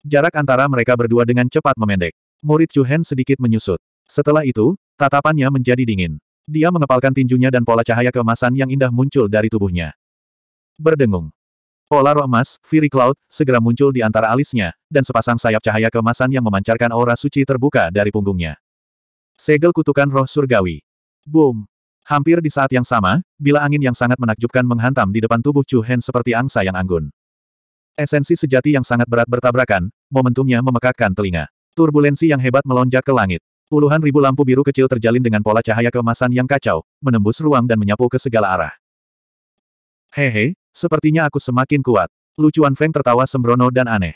Jarak antara mereka berdua dengan cepat memendek. Murid Chuhen sedikit menyusut. Setelah itu, tatapannya menjadi dingin. Dia mengepalkan tinjunya dan pola cahaya keemasan yang indah muncul dari tubuhnya. Berdengung. Pola roh emas, Fiery Cloud, segera muncul di antara alisnya, dan sepasang sayap cahaya kemasan yang memancarkan aura suci terbuka dari punggungnya. Segel kutukan roh surgawi. Boom! Hampir di saat yang sama, bila angin yang sangat menakjubkan menghantam di depan tubuh Chu Hen seperti angsa yang anggun. Esensi sejati yang sangat berat bertabrakan, momentumnya memekakkan telinga. Turbulensi yang hebat melonjak ke langit. Puluhan ribu lampu biru kecil terjalin dengan pola cahaya kemasan yang kacau, menembus ruang dan menyapu ke segala arah. Hehe, Sepertinya aku semakin kuat. Lucuan Feng tertawa sembrono dan aneh.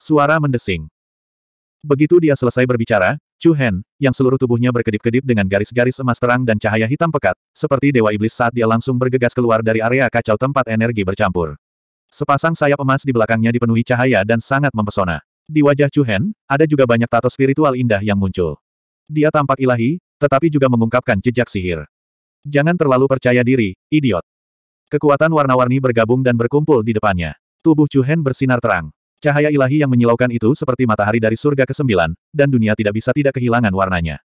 Suara mendesing. Begitu dia selesai berbicara, Chu Hen, yang seluruh tubuhnya berkedip-kedip dengan garis-garis emas terang dan cahaya hitam pekat, seperti dewa iblis saat dia langsung bergegas keluar dari area kacau tempat energi bercampur. Sepasang sayap emas di belakangnya dipenuhi cahaya dan sangat mempesona. Di wajah Chu Hen, ada juga banyak tato spiritual indah yang muncul. Dia tampak ilahi, tetapi juga mengungkapkan jejak sihir. Jangan terlalu percaya diri, idiot. Kekuatan warna-warni bergabung dan berkumpul di depannya. Tubuh Chuhen bersinar terang. Cahaya ilahi yang menyilaukan itu seperti matahari dari surga ke-9, dan dunia tidak bisa tidak kehilangan warnanya.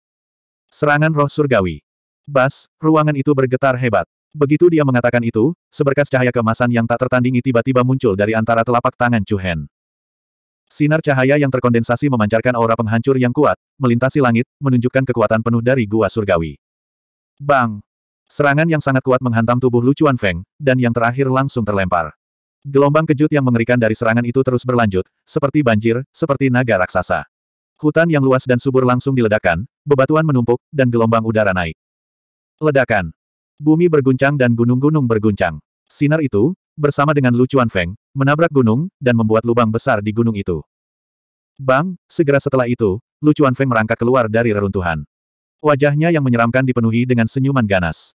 Serangan roh surgawi. Bas, ruangan itu bergetar hebat. Begitu dia mengatakan itu, seberkas cahaya kemasan yang tak tertandingi tiba-tiba muncul dari antara telapak tangan Chuhen. Sinar cahaya yang terkondensasi memancarkan aura penghancur yang kuat, melintasi langit, menunjukkan kekuatan penuh dari gua surgawi. Bang! Serangan yang sangat kuat menghantam tubuh Lucuan Feng, dan yang terakhir langsung terlempar. Gelombang kejut yang mengerikan dari serangan itu terus berlanjut, seperti banjir, seperti naga raksasa. Hutan yang luas dan subur langsung diledakkan, bebatuan menumpuk, dan gelombang udara naik. Ledakan. Bumi berguncang dan gunung-gunung berguncang. Sinar itu, bersama dengan Lucuan Feng, menabrak gunung, dan membuat lubang besar di gunung itu. Bang, segera setelah itu, Lucuan Feng merangkak keluar dari reruntuhan. Wajahnya yang menyeramkan dipenuhi dengan senyuman ganas.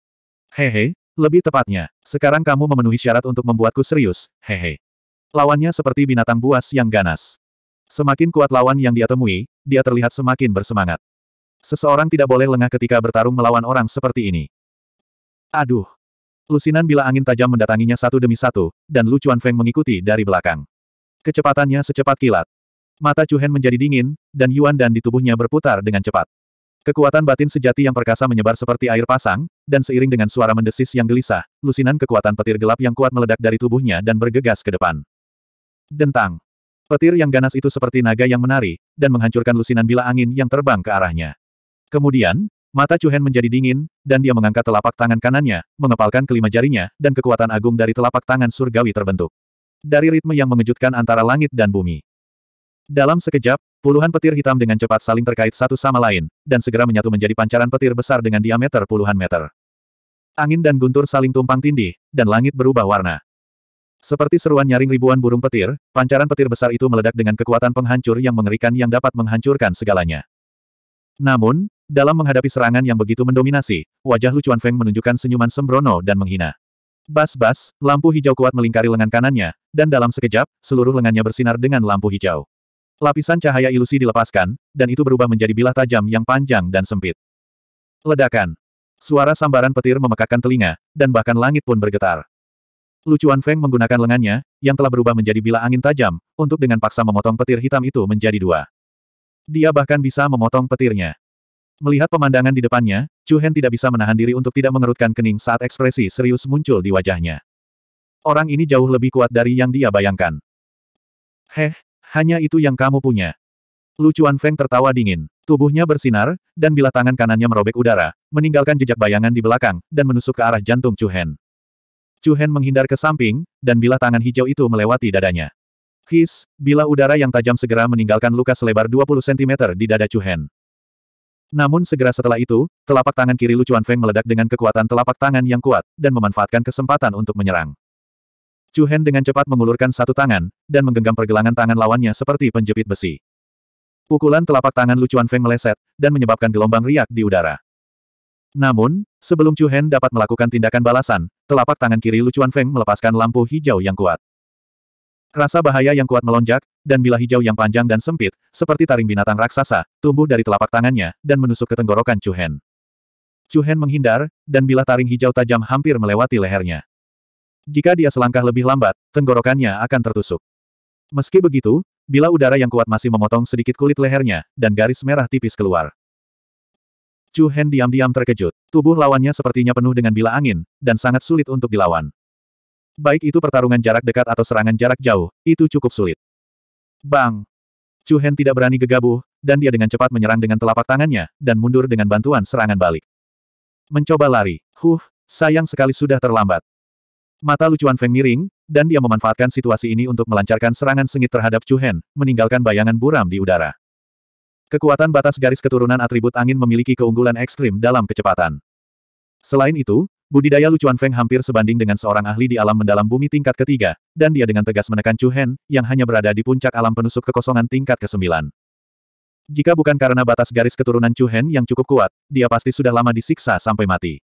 Hehe, lebih tepatnya, sekarang kamu memenuhi syarat untuk membuatku serius, hehe. Lawannya seperti binatang buas yang ganas. Semakin kuat lawan yang dia temui, dia terlihat semakin bersemangat. Seseorang tidak boleh lengah ketika bertarung melawan orang seperti ini. Aduh. Lusinan bila angin tajam mendatanginya satu demi satu, dan Lu Chuan Feng mengikuti dari belakang. Kecepatannya secepat kilat. Mata Chu Hen menjadi dingin, dan Yuan dan di tubuhnya berputar dengan cepat. Kekuatan batin sejati yang perkasa menyebar seperti air pasang, dan seiring dengan suara mendesis yang gelisah, lusinan kekuatan petir gelap yang kuat meledak dari tubuhnya dan bergegas ke depan. Dentang. Petir yang ganas itu seperti naga yang menari, dan menghancurkan lusinan bila angin yang terbang ke arahnya. Kemudian, mata Cuhen menjadi dingin, dan dia mengangkat telapak tangan kanannya, mengepalkan kelima jarinya, dan kekuatan agung dari telapak tangan surgawi terbentuk. Dari ritme yang mengejutkan antara langit dan bumi. Dalam sekejap, puluhan petir hitam dengan cepat saling terkait satu sama lain, dan segera menyatu menjadi pancaran petir besar dengan diameter puluhan meter. Angin dan guntur saling tumpang tindih, dan langit berubah warna. Seperti seruan nyaring ribuan burung petir, pancaran petir besar itu meledak dengan kekuatan penghancur yang mengerikan yang dapat menghancurkan segalanya. Namun, dalam menghadapi serangan yang begitu mendominasi, wajah Lu Feng menunjukkan senyuman sembrono dan menghina. Bas-bas, lampu hijau kuat melingkari lengan kanannya, dan dalam sekejap, seluruh lengannya bersinar dengan lampu hijau. Lapisan cahaya ilusi dilepaskan, dan itu berubah menjadi bilah tajam yang panjang dan sempit. Ledakan. Suara sambaran petir memekakkan telinga, dan bahkan langit pun bergetar. Lucuan Feng menggunakan lengannya, yang telah berubah menjadi bilah angin tajam, untuk dengan paksa memotong petir hitam itu menjadi dua. Dia bahkan bisa memotong petirnya. Melihat pemandangan di depannya, Chu Hen tidak bisa menahan diri untuk tidak mengerutkan kening saat ekspresi serius muncul di wajahnya. Orang ini jauh lebih kuat dari yang dia bayangkan. Heh, hanya itu yang kamu punya. Lucuan Feng tertawa dingin. Tubuhnya bersinar, dan bila tangan kanannya merobek udara, meninggalkan jejak bayangan di belakang, dan menusuk ke arah jantung Chu Hen. Chu Hen menghindar ke samping, dan bila tangan hijau itu melewati dadanya. His, bila udara yang tajam segera meninggalkan luka selebar 20 cm di dada Chu Hen. Namun segera setelah itu, telapak tangan kiri Lucuan Feng meledak dengan kekuatan telapak tangan yang kuat, dan memanfaatkan kesempatan untuk menyerang. Chu Hen dengan cepat mengulurkan satu tangan, dan menggenggam pergelangan tangan lawannya seperti penjepit besi. Pukulan telapak tangan Lucuan Feng meleset, dan menyebabkan gelombang riak di udara. Namun, sebelum Chu Hen dapat melakukan tindakan balasan, telapak tangan kiri Lucuan Feng melepaskan lampu hijau yang kuat. Rasa bahaya yang kuat melonjak, dan bila hijau yang panjang dan sempit, seperti taring binatang raksasa, tumbuh dari telapak tangannya, dan menusuk ke tenggorokan Chu Hen. Chu Hen menghindar, dan bila taring hijau tajam hampir melewati lehernya. Jika dia selangkah lebih lambat, tenggorokannya akan tertusuk. Meski begitu, bila udara yang kuat masih memotong sedikit kulit lehernya, dan garis merah tipis keluar. Chu Hen diam-diam terkejut. Tubuh lawannya sepertinya penuh dengan bila angin, dan sangat sulit untuk dilawan. Baik itu pertarungan jarak dekat atau serangan jarak jauh, itu cukup sulit. Bang! Chu Hen tidak berani gegabah, dan dia dengan cepat menyerang dengan telapak tangannya, dan mundur dengan bantuan serangan balik. Mencoba lari. Huh, sayang sekali sudah terlambat. Mata lucuan Feng miring, dan dia memanfaatkan situasi ini untuk melancarkan serangan sengit terhadap Chu Hen, meninggalkan bayangan buram di udara. Kekuatan batas garis keturunan atribut angin memiliki keunggulan ekstrim dalam kecepatan. Selain itu, budidaya lucuan Feng hampir sebanding dengan seorang ahli di alam mendalam bumi tingkat ketiga, dan dia dengan tegas menekan Chu Hen, yang hanya berada di puncak alam penusuk kekosongan tingkat ke-9. Jika bukan karena batas garis keturunan Chu Hen yang cukup kuat, dia pasti sudah lama disiksa sampai mati.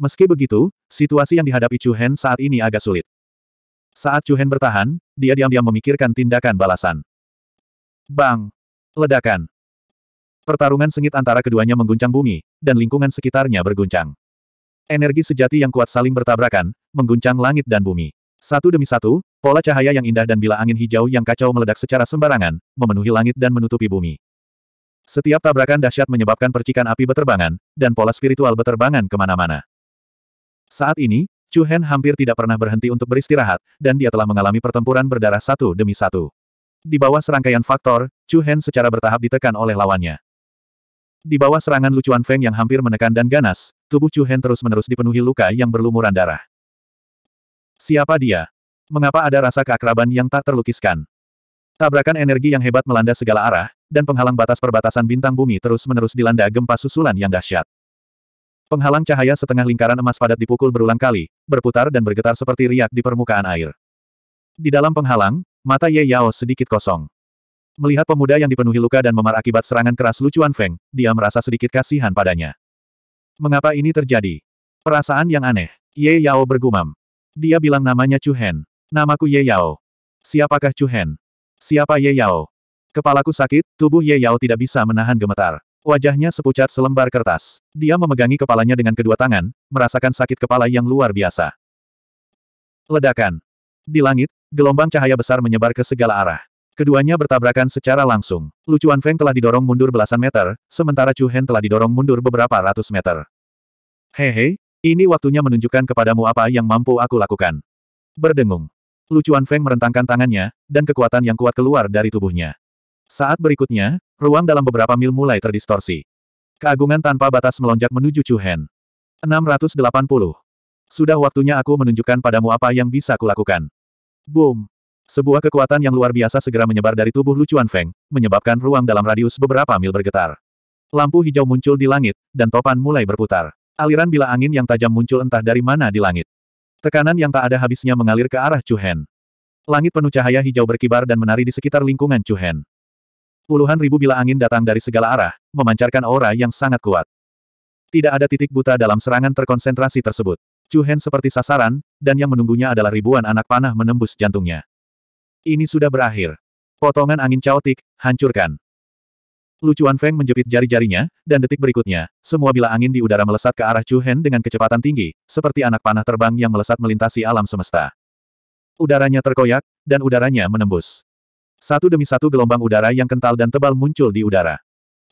Meski begitu, situasi yang dihadapi Chu Hen saat ini agak sulit. Saat Chu Hen bertahan, dia diam-diam memikirkan tindakan balasan. Bang! Ledakan! Pertarungan sengit antara keduanya mengguncang bumi, dan lingkungan sekitarnya berguncang. Energi sejati yang kuat saling bertabrakan, mengguncang langit dan bumi. Satu demi satu, pola cahaya yang indah dan bila angin hijau yang kacau meledak secara sembarangan, memenuhi langit dan menutupi bumi. Setiap tabrakan dahsyat menyebabkan percikan api beterbangan, dan pola spiritual beterbangan kemana-mana. Saat ini, Chu Hen hampir tidak pernah berhenti untuk beristirahat, dan dia telah mengalami pertempuran berdarah satu demi satu. Di bawah serangkaian faktor, Chu Hen secara bertahap ditekan oleh lawannya. Di bawah serangan lucuan Feng yang hampir menekan dan ganas, tubuh Chu Hen terus-menerus dipenuhi luka yang berlumuran darah. Siapa dia? Mengapa ada rasa keakraban yang tak terlukiskan? Tabrakan energi yang hebat melanda segala arah, dan penghalang batas perbatasan bintang bumi terus-menerus dilanda gempa susulan yang dahsyat. Penghalang cahaya setengah lingkaran emas padat dipukul berulang kali, berputar dan bergetar seperti riak di permukaan air. Di dalam penghalang, mata Ye Yao sedikit kosong. Melihat pemuda yang dipenuhi luka dan memar akibat serangan keras lucuan Feng, dia merasa sedikit kasihan padanya. Mengapa ini terjadi? Perasaan yang aneh. Ye Yao bergumam. Dia bilang namanya Chu Hen. Namaku Ye Yao. Siapakah Chu Hen? Siapa Ye Yao? Kepalaku sakit, tubuh Ye Yao tidak bisa menahan gemetar. Wajahnya sepucat selembar kertas. Dia memegangi kepalanya dengan kedua tangan, merasakan sakit kepala yang luar biasa. Ledakan. Di langit, gelombang cahaya besar menyebar ke segala arah. Keduanya bertabrakan secara langsung. Lucuan Feng telah didorong mundur belasan meter, sementara Chu Hen telah didorong mundur beberapa ratus meter. Hehe, ini waktunya menunjukkan kepadamu apa yang mampu aku lakukan. Berdengung. Lucuan Feng merentangkan tangannya, dan kekuatan yang kuat keluar dari tubuhnya. Saat berikutnya, Ruang dalam beberapa mil mulai terdistorsi. Keagungan tanpa batas melonjak menuju Chu 680. Sudah waktunya aku menunjukkan padamu apa yang bisa kulakukan. Boom. Sebuah kekuatan yang luar biasa segera menyebar dari tubuh Lucuan Feng, menyebabkan ruang dalam radius beberapa mil bergetar. Lampu hijau muncul di langit, dan topan mulai berputar. Aliran bila angin yang tajam muncul entah dari mana di langit. Tekanan yang tak ada habisnya mengalir ke arah Chu Langit penuh cahaya hijau berkibar dan menari di sekitar lingkungan Chu Puluhan ribu bila angin datang dari segala arah, memancarkan aura yang sangat kuat. Tidak ada titik buta dalam serangan terkonsentrasi tersebut. Chu Hen seperti sasaran, dan yang menunggunya adalah ribuan anak panah menembus jantungnya. Ini sudah berakhir. Potongan angin caotik, hancurkan. Lucuan Feng menjepit jari-jarinya, dan detik berikutnya, semua bila angin di udara melesat ke arah Chu Hen dengan kecepatan tinggi, seperti anak panah terbang yang melesat melintasi alam semesta. Udaranya terkoyak, dan udaranya menembus. Satu demi satu gelombang udara yang kental dan tebal muncul di udara.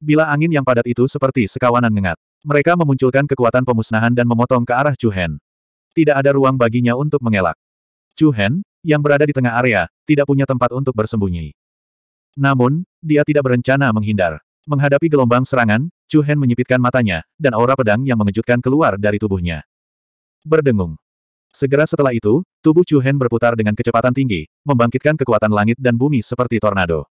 Bila angin yang padat itu seperti sekawanan ngengat, mereka memunculkan kekuatan pemusnahan dan memotong ke arah Chuhen. Tidak ada ruang baginya untuk mengelak. Chuhen, yang berada di tengah area, tidak punya tempat untuk bersembunyi. Namun, dia tidak berencana menghindar. Menghadapi gelombang serangan, Chuhen menyipitkan matanya, dan aura pedang yang mengejutkan keluar dari tubuhnya. Berdengung. Segera setelah itu, tubuh Chu Hen berputar dengan kecepatan tinggi, membangkitkan kekuatan langit dan bumi seperti tornado.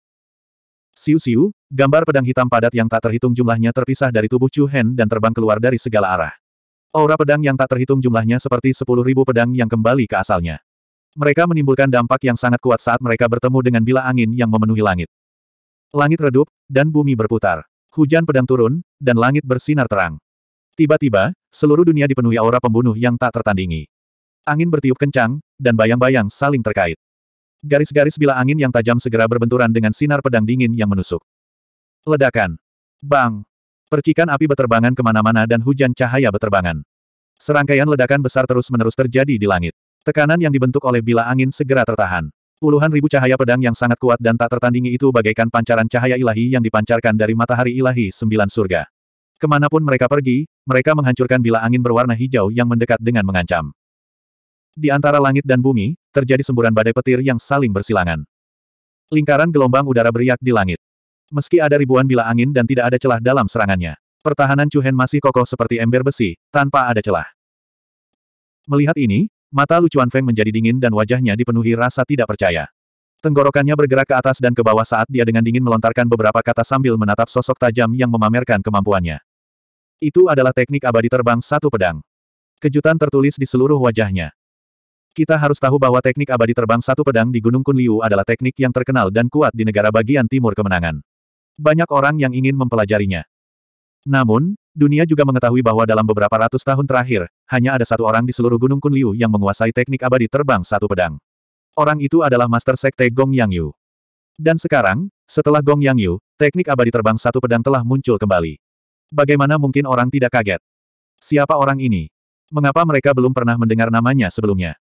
Siu-siu, gambar pedang hitam padat yang tak terhitung jumlahnya terpisah dari tubuh Chu Hen dan terbang keluar dari segala arah. Aura pedang yang tak terhitung jumlahnya seperti sepuluh ribu pedang yang kembali ke asalnya. Mereka menimbulkan dampak yang sangat kuat saat mereka bertemu dengan bila angin yang memenuhi langit. Langit redup, dan bumi berputar. Hujan pedang turun, dan langit bersinar terang. Tiba-tiba, seluruh dunia dipenuhi aura pembunuh yang tak tertandingi. Angin bertiup kencang, dan bayang-bayang saling terkait. Garis-garis bila angin yang tajam segera berbenturan dengan sinar pedang dingin yang menusuk. Ledakan. Bang. Percikan api beterbangan kemana-mana dan hujan cahaya beterbangan. Serangkaian ledakan besar terus-menerus terjadi di langit. Tekanan yang dibentuk oleh bila angin segera tertahan. Puluhan ribu cahaya pedang yang sangat kuat dan tak tertandingi itu bagaikan pancaran cahaya ilahi yang dipancarkan dari matahari ilahi sembilan surga. Kemanapun mereka pergi, mereka menghancurkan bila angin berwarna hijau yang mendekat dengan mengancam. Di antara langit dan bumi, terjadi semburan badai petir yang saling bersilangan. Lingkaran gelombang udara beriak di langit. Meski ada ribuan bila angin dan tidak ada celah dalam serangannya, pertahanan Hen masih kokoh seperti ember besi, tanpa ada celah. Melihat ini, mata Lucuan Feng menjadi dingin dan wajahnya dipenuhi rasa tidak percaya. Tenggorokannya bergerak ke atas dan ke bawah saat dia dengan dingin melontarkan beberapa kata sambil menatap sosok tajam yang memamerkan kemampuannya. Itu adalah teknik abadi terbang satu pedang. Kejutan tertulis di seluruh wajahnya. Kita harus tahu bahwa teknik abadi terbang satu pedang di Gunung Kunliu adalah teknik yang terkenal dan kuat di negara bagian timur kemenangan. Banyak orang yang ingin mempelajarinya. Namun, dunia juga mengetahui bahwa dalam beberapa ratus tahun terakhir, hanya ada satu orang di seluruh Gunung Kunliu yang menguasai teknik abadi terbang satu pedang. Orang itu adalah Master Sekte Gong Yang Yu. Dan sekarang, setelah Gong Yang Yu, teknik abadi terbang satu pedang telah muncul kembali. Bagaimana mungkin orang tidak kaget? Siapa orang ini? Mengapa mereka belum pernah mendengar namanya sebelumnya?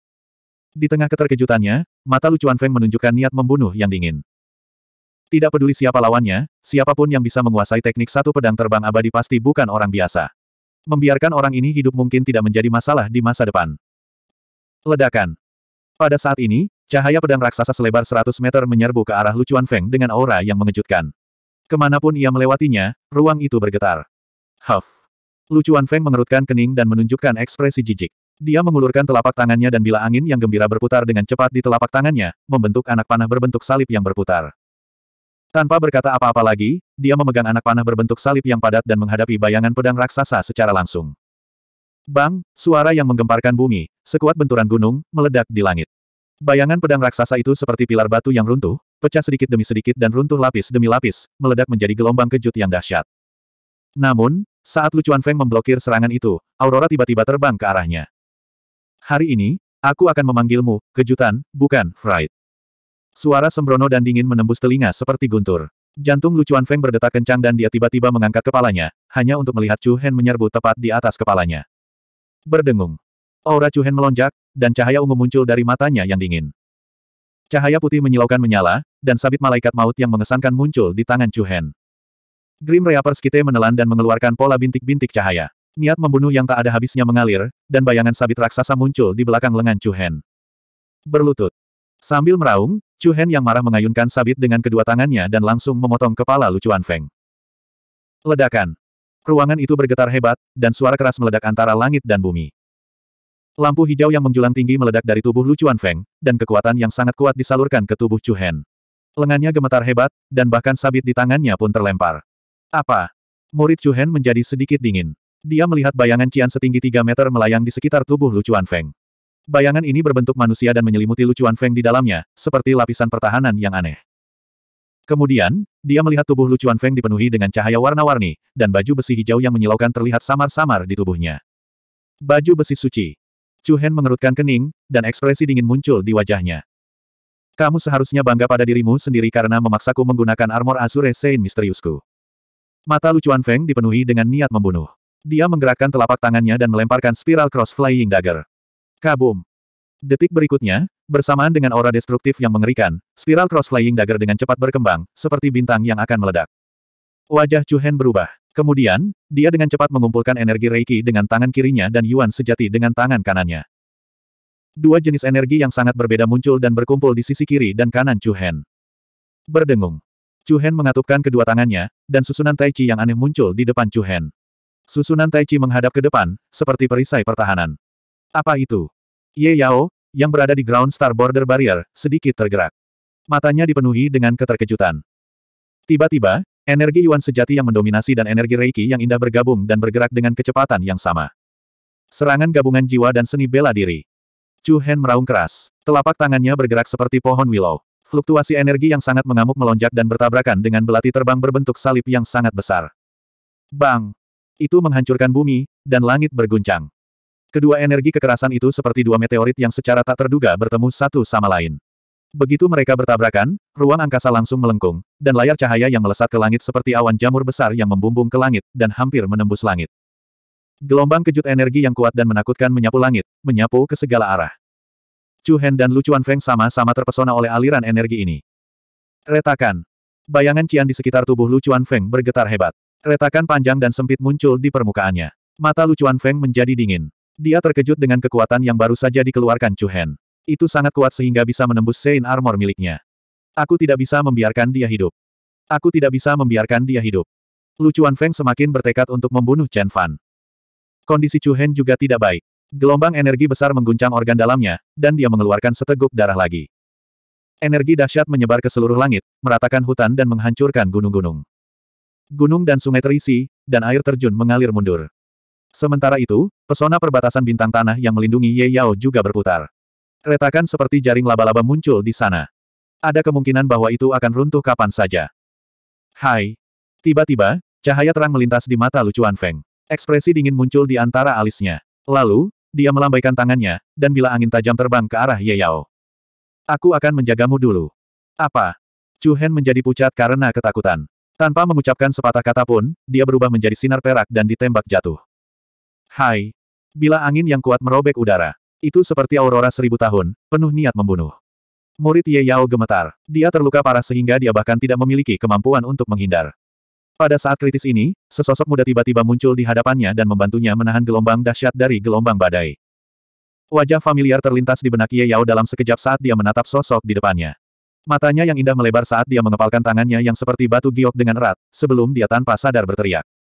Di tengah keterkejutannya, mata lucuan Feng menunjukkan niat membunuh yang dingin. Tidak peduli siapa lawannya, siapapun yang bisa menguasai teknik satu pedang terbang abadi pasti bukan orang biasa. Membiarkan orang ini hidup mungkin tidak menjadi masalah di masa depan. Ledakan. Pada saat ini, cahaya pedang raksasa selebar 100 meter menyerbu ke arah lucuan Feng dengan aura yang mengejutkan. Kemanapun ia melewatinya, ruang itu bergetar. Huff. Lucuan Feng mengerutkan kening dan menunjukkan ekspresi jijik. Dia mengulurkan telapak tangannya dan bila angin yang gembira berputar dengan cepat di telapak tangannya, membentuk anak panah berbentuk salib yang berputar. Tanpa berkata apa-apa lagi, dia memegang anak panah berbentuk salib yang padat dan menghadapi bayangan pedang raksasa secara langsung. Bang, suara yang menggemparkan bumi, sekuat benturan gunung, meledak di langit. Bayangan pedang raksasa itu seperti pilar batu yang runtuh, pecah sedikit demi sedikit dan runtuh lapis demi lapis, meledak menjadi gelombang kejut yang dahsyat. Namun, saat Lucuan Feng memblokir serangan itu, Aurora tiba-tiba terbang ke arahnya. Hari ini, aku akan memanggilmu, kejutan, bukan, Fright. Suara sembrono dan dingin menembus telinga seperti guntur. Jantung lucuan Feng berdetak kencang dan dia tiba-tiba mengangkat kepalanya, hanya untuk melihat Chu Hen menyerbu tepat di atas kepalanya. Berdengung. Aura Chu Hen melonjak, dan cahaya ungu muncul dari matanya yang dingin. Cahaya putih menyilaukan menyala, dan sabit malaikat maut yang mengesankan muncul di tangan Chu Hen. Grim Reaper Skite menelan dan mengeluarkan pola bintik-bintik cahaya. Niat membunuh yang tak ada habisnya mengalir, dan bayangan sabit raksasa muncul di belakang lengan Chu Hen. Berlutut. Sambil meraung, Chu Hen yang marah mengayunkan sabit dengan kedua tangannya dan langsung memotong kepala lucuan Feng. Ledakan. Ruangan itu bergetar hebat, dan suara keras meledak antara langit dan bumi. Lampu hijau yang menjulang tinggi meledak dari tubuh lucuan Feng, dan kekuatan yang sangat kuat disalurkan ke tubuh Chu Hen. Lengannya gemetar hebat, dan bahkan sabit di tangannya pun terlempar. Apa? Murid Chu Hen menjadi sedikit dingin. Dia melihat bayangan Cian setinggi 3 meter melayang di sekitar tubuh Lucuan Feng. Bayangan ini berbentuk manusia dan menyelimuti Lucuan Feng di dalamnya, seperti lapisan pertahanan yang aneh. Kemudian, dia melihat tubuh Lucuan Feng dipenuhi dengan cahaya warna-warni, dan baju besi hijau yang menyilaukan terlihat samar-samar di tubuhnya. Baju besi suci. Chu Hen mengerutkan kening, dan ekspresi dingin muncul di wajahnya. Kamu seharusnya bangga pada dirimu sendiri karena memaksaku menggunakan armor Azure Saint misteriusku. Mata Lucuan Feng dipenuhi dengan niat membunuh. Dia menggerakkan telapak tangannya dan melemparkan spiral cross flying dagger. Kabum! Detik berikutnya, bersamaan dengan aura destruktif yang mengerikan, spiral cross flying dagger dengan cepat berkembang, seperti bintang yang akan meledak. Wajah Chuhen berubah. Kemudian, dia dengan cepat mengumpulkan energi Reiki dengan tangan kirinya dan Yuan sejati dengan tangan kanannya. Dua jenis energi yang sangat berbeda muncul dan berkumpul di sisi kiri dan kanan Chuhen. Berdengung. Chu Hen mengatupkan kedua tangannya, dan susunan Tai Chi yang aneh muncul di depan Chu Hen. Susunan Taichi menghadap ke depan, seperti perisai pertahanan. Apa itu? Ye Yao, yang berada di Ground Star Border Barrier, sedikit tergerak. Matanya dipenuhi dengan keterkejutan. Tiba-tiba, energi Yuan sejati yang mendominasi dan energi Reiki yang indah bergabung dan bergerak dengan kecepatan yang sama. Serangan gabungan jiwa dan seni bela diri. Chu Hen meraung keras. Telapak tangannya bergerak seperti pohon willow. Fluktuasi energi yang sangat mengamuk melonjak dan bertabrakan dengan belati terbang berbentuk salib yang sangat besar. Bang! Itu menghancurkan bumi, dan langit berguncang. Kedua energi kekerasan itu seperti dua meteorit yang secara tak terduga bertemu satu sama lain. Begitu mereka bertabrakan, ruang angkasa langsung melengkung, dan layar cahaya yang melesat ke langit seperti awan jamur besar yang membumbung ke langit, dan hampir menembus langit. Gelombang kejut energi yang kuat dan menakutkan menyapu langit, menyapu ke segala arah. Chu Hen dan Lu Feng sama-sama terpesona oleh aliran energi ini. Retakan. Bayangan Cian di sekitar tubuh Lu Feng bergetar hebat. Retakan panjang dan sempit muncul di permukaannya. Mata Lucuan Feng menjadi dingin. Dia terkejut dengan kekuatan yang baru saja dikeluarkan Chu Hen. Itu sangat kuat sehingga bisa menembus Sein Armor miliknya. Aku tidak bisa membiarkan dia hidup. Aku tidak bisa membiarkan dia hidup. Lucuan Feng semakin bertekad untuk membunuh Chen Fan. Kondisi Chu Hen juga tidak baik. Gelombang energi besar mengguncang organ dalamnya, dan dia mengeluarkan seteguk darah lagi. Energi dahsyat menyebar ke seluruh langit, meratakan hutan dan menghancurkan gunung-gunung. Gunung dan sungai terisi, dan air terjun mengalir mundur. Sementara itu, pesona perbatasan bintang tanah yang melindungi Ye Yao juga berputar. Retakan seperti jaring laba-laba muncul di sana. Ada kemungkinan bahwa itu akan runtuh kapan saja. Hai. Tiba-tiba, cahaya terang melintas di mata lucuan Feng. Ekspresi dingin muncul di antara alisnya. Lalu, dia melambaikan tangannya, dan bila angin tajam terbang ke arah Ye Yao. Aku akan menjagamu dulu. Apa? Chu Hen menjadi pucat karena ketakutan. Tanpa mengucapkan sepatah kata pun, dia berubah menjadi sinar perak dan ditembak jatuh. Hai! Bila angin yang kuat merobek udara. Itu seperti aurora seribu tahun, penuh niat membunuh. Murid Ye Yao gemetar. Dia terluka parah sehingga dia bahkan tidak memiliki kemampuan untuk menghindar. Pada saat kritis ini, sesosok muda tiba-tiba muncul di hadapannya dan membantunya menahan gelombang dahsyat dari gelombang badai. Wajah familiar terlintas di benak Ye Yao dalam sekejap saat dia menatap sosok di depannya. Matanya yang indah melebar saat dia mengepalkan tangannya yang seperti batu giok dengan erat, sebelum dia tanpa sadar berteriak.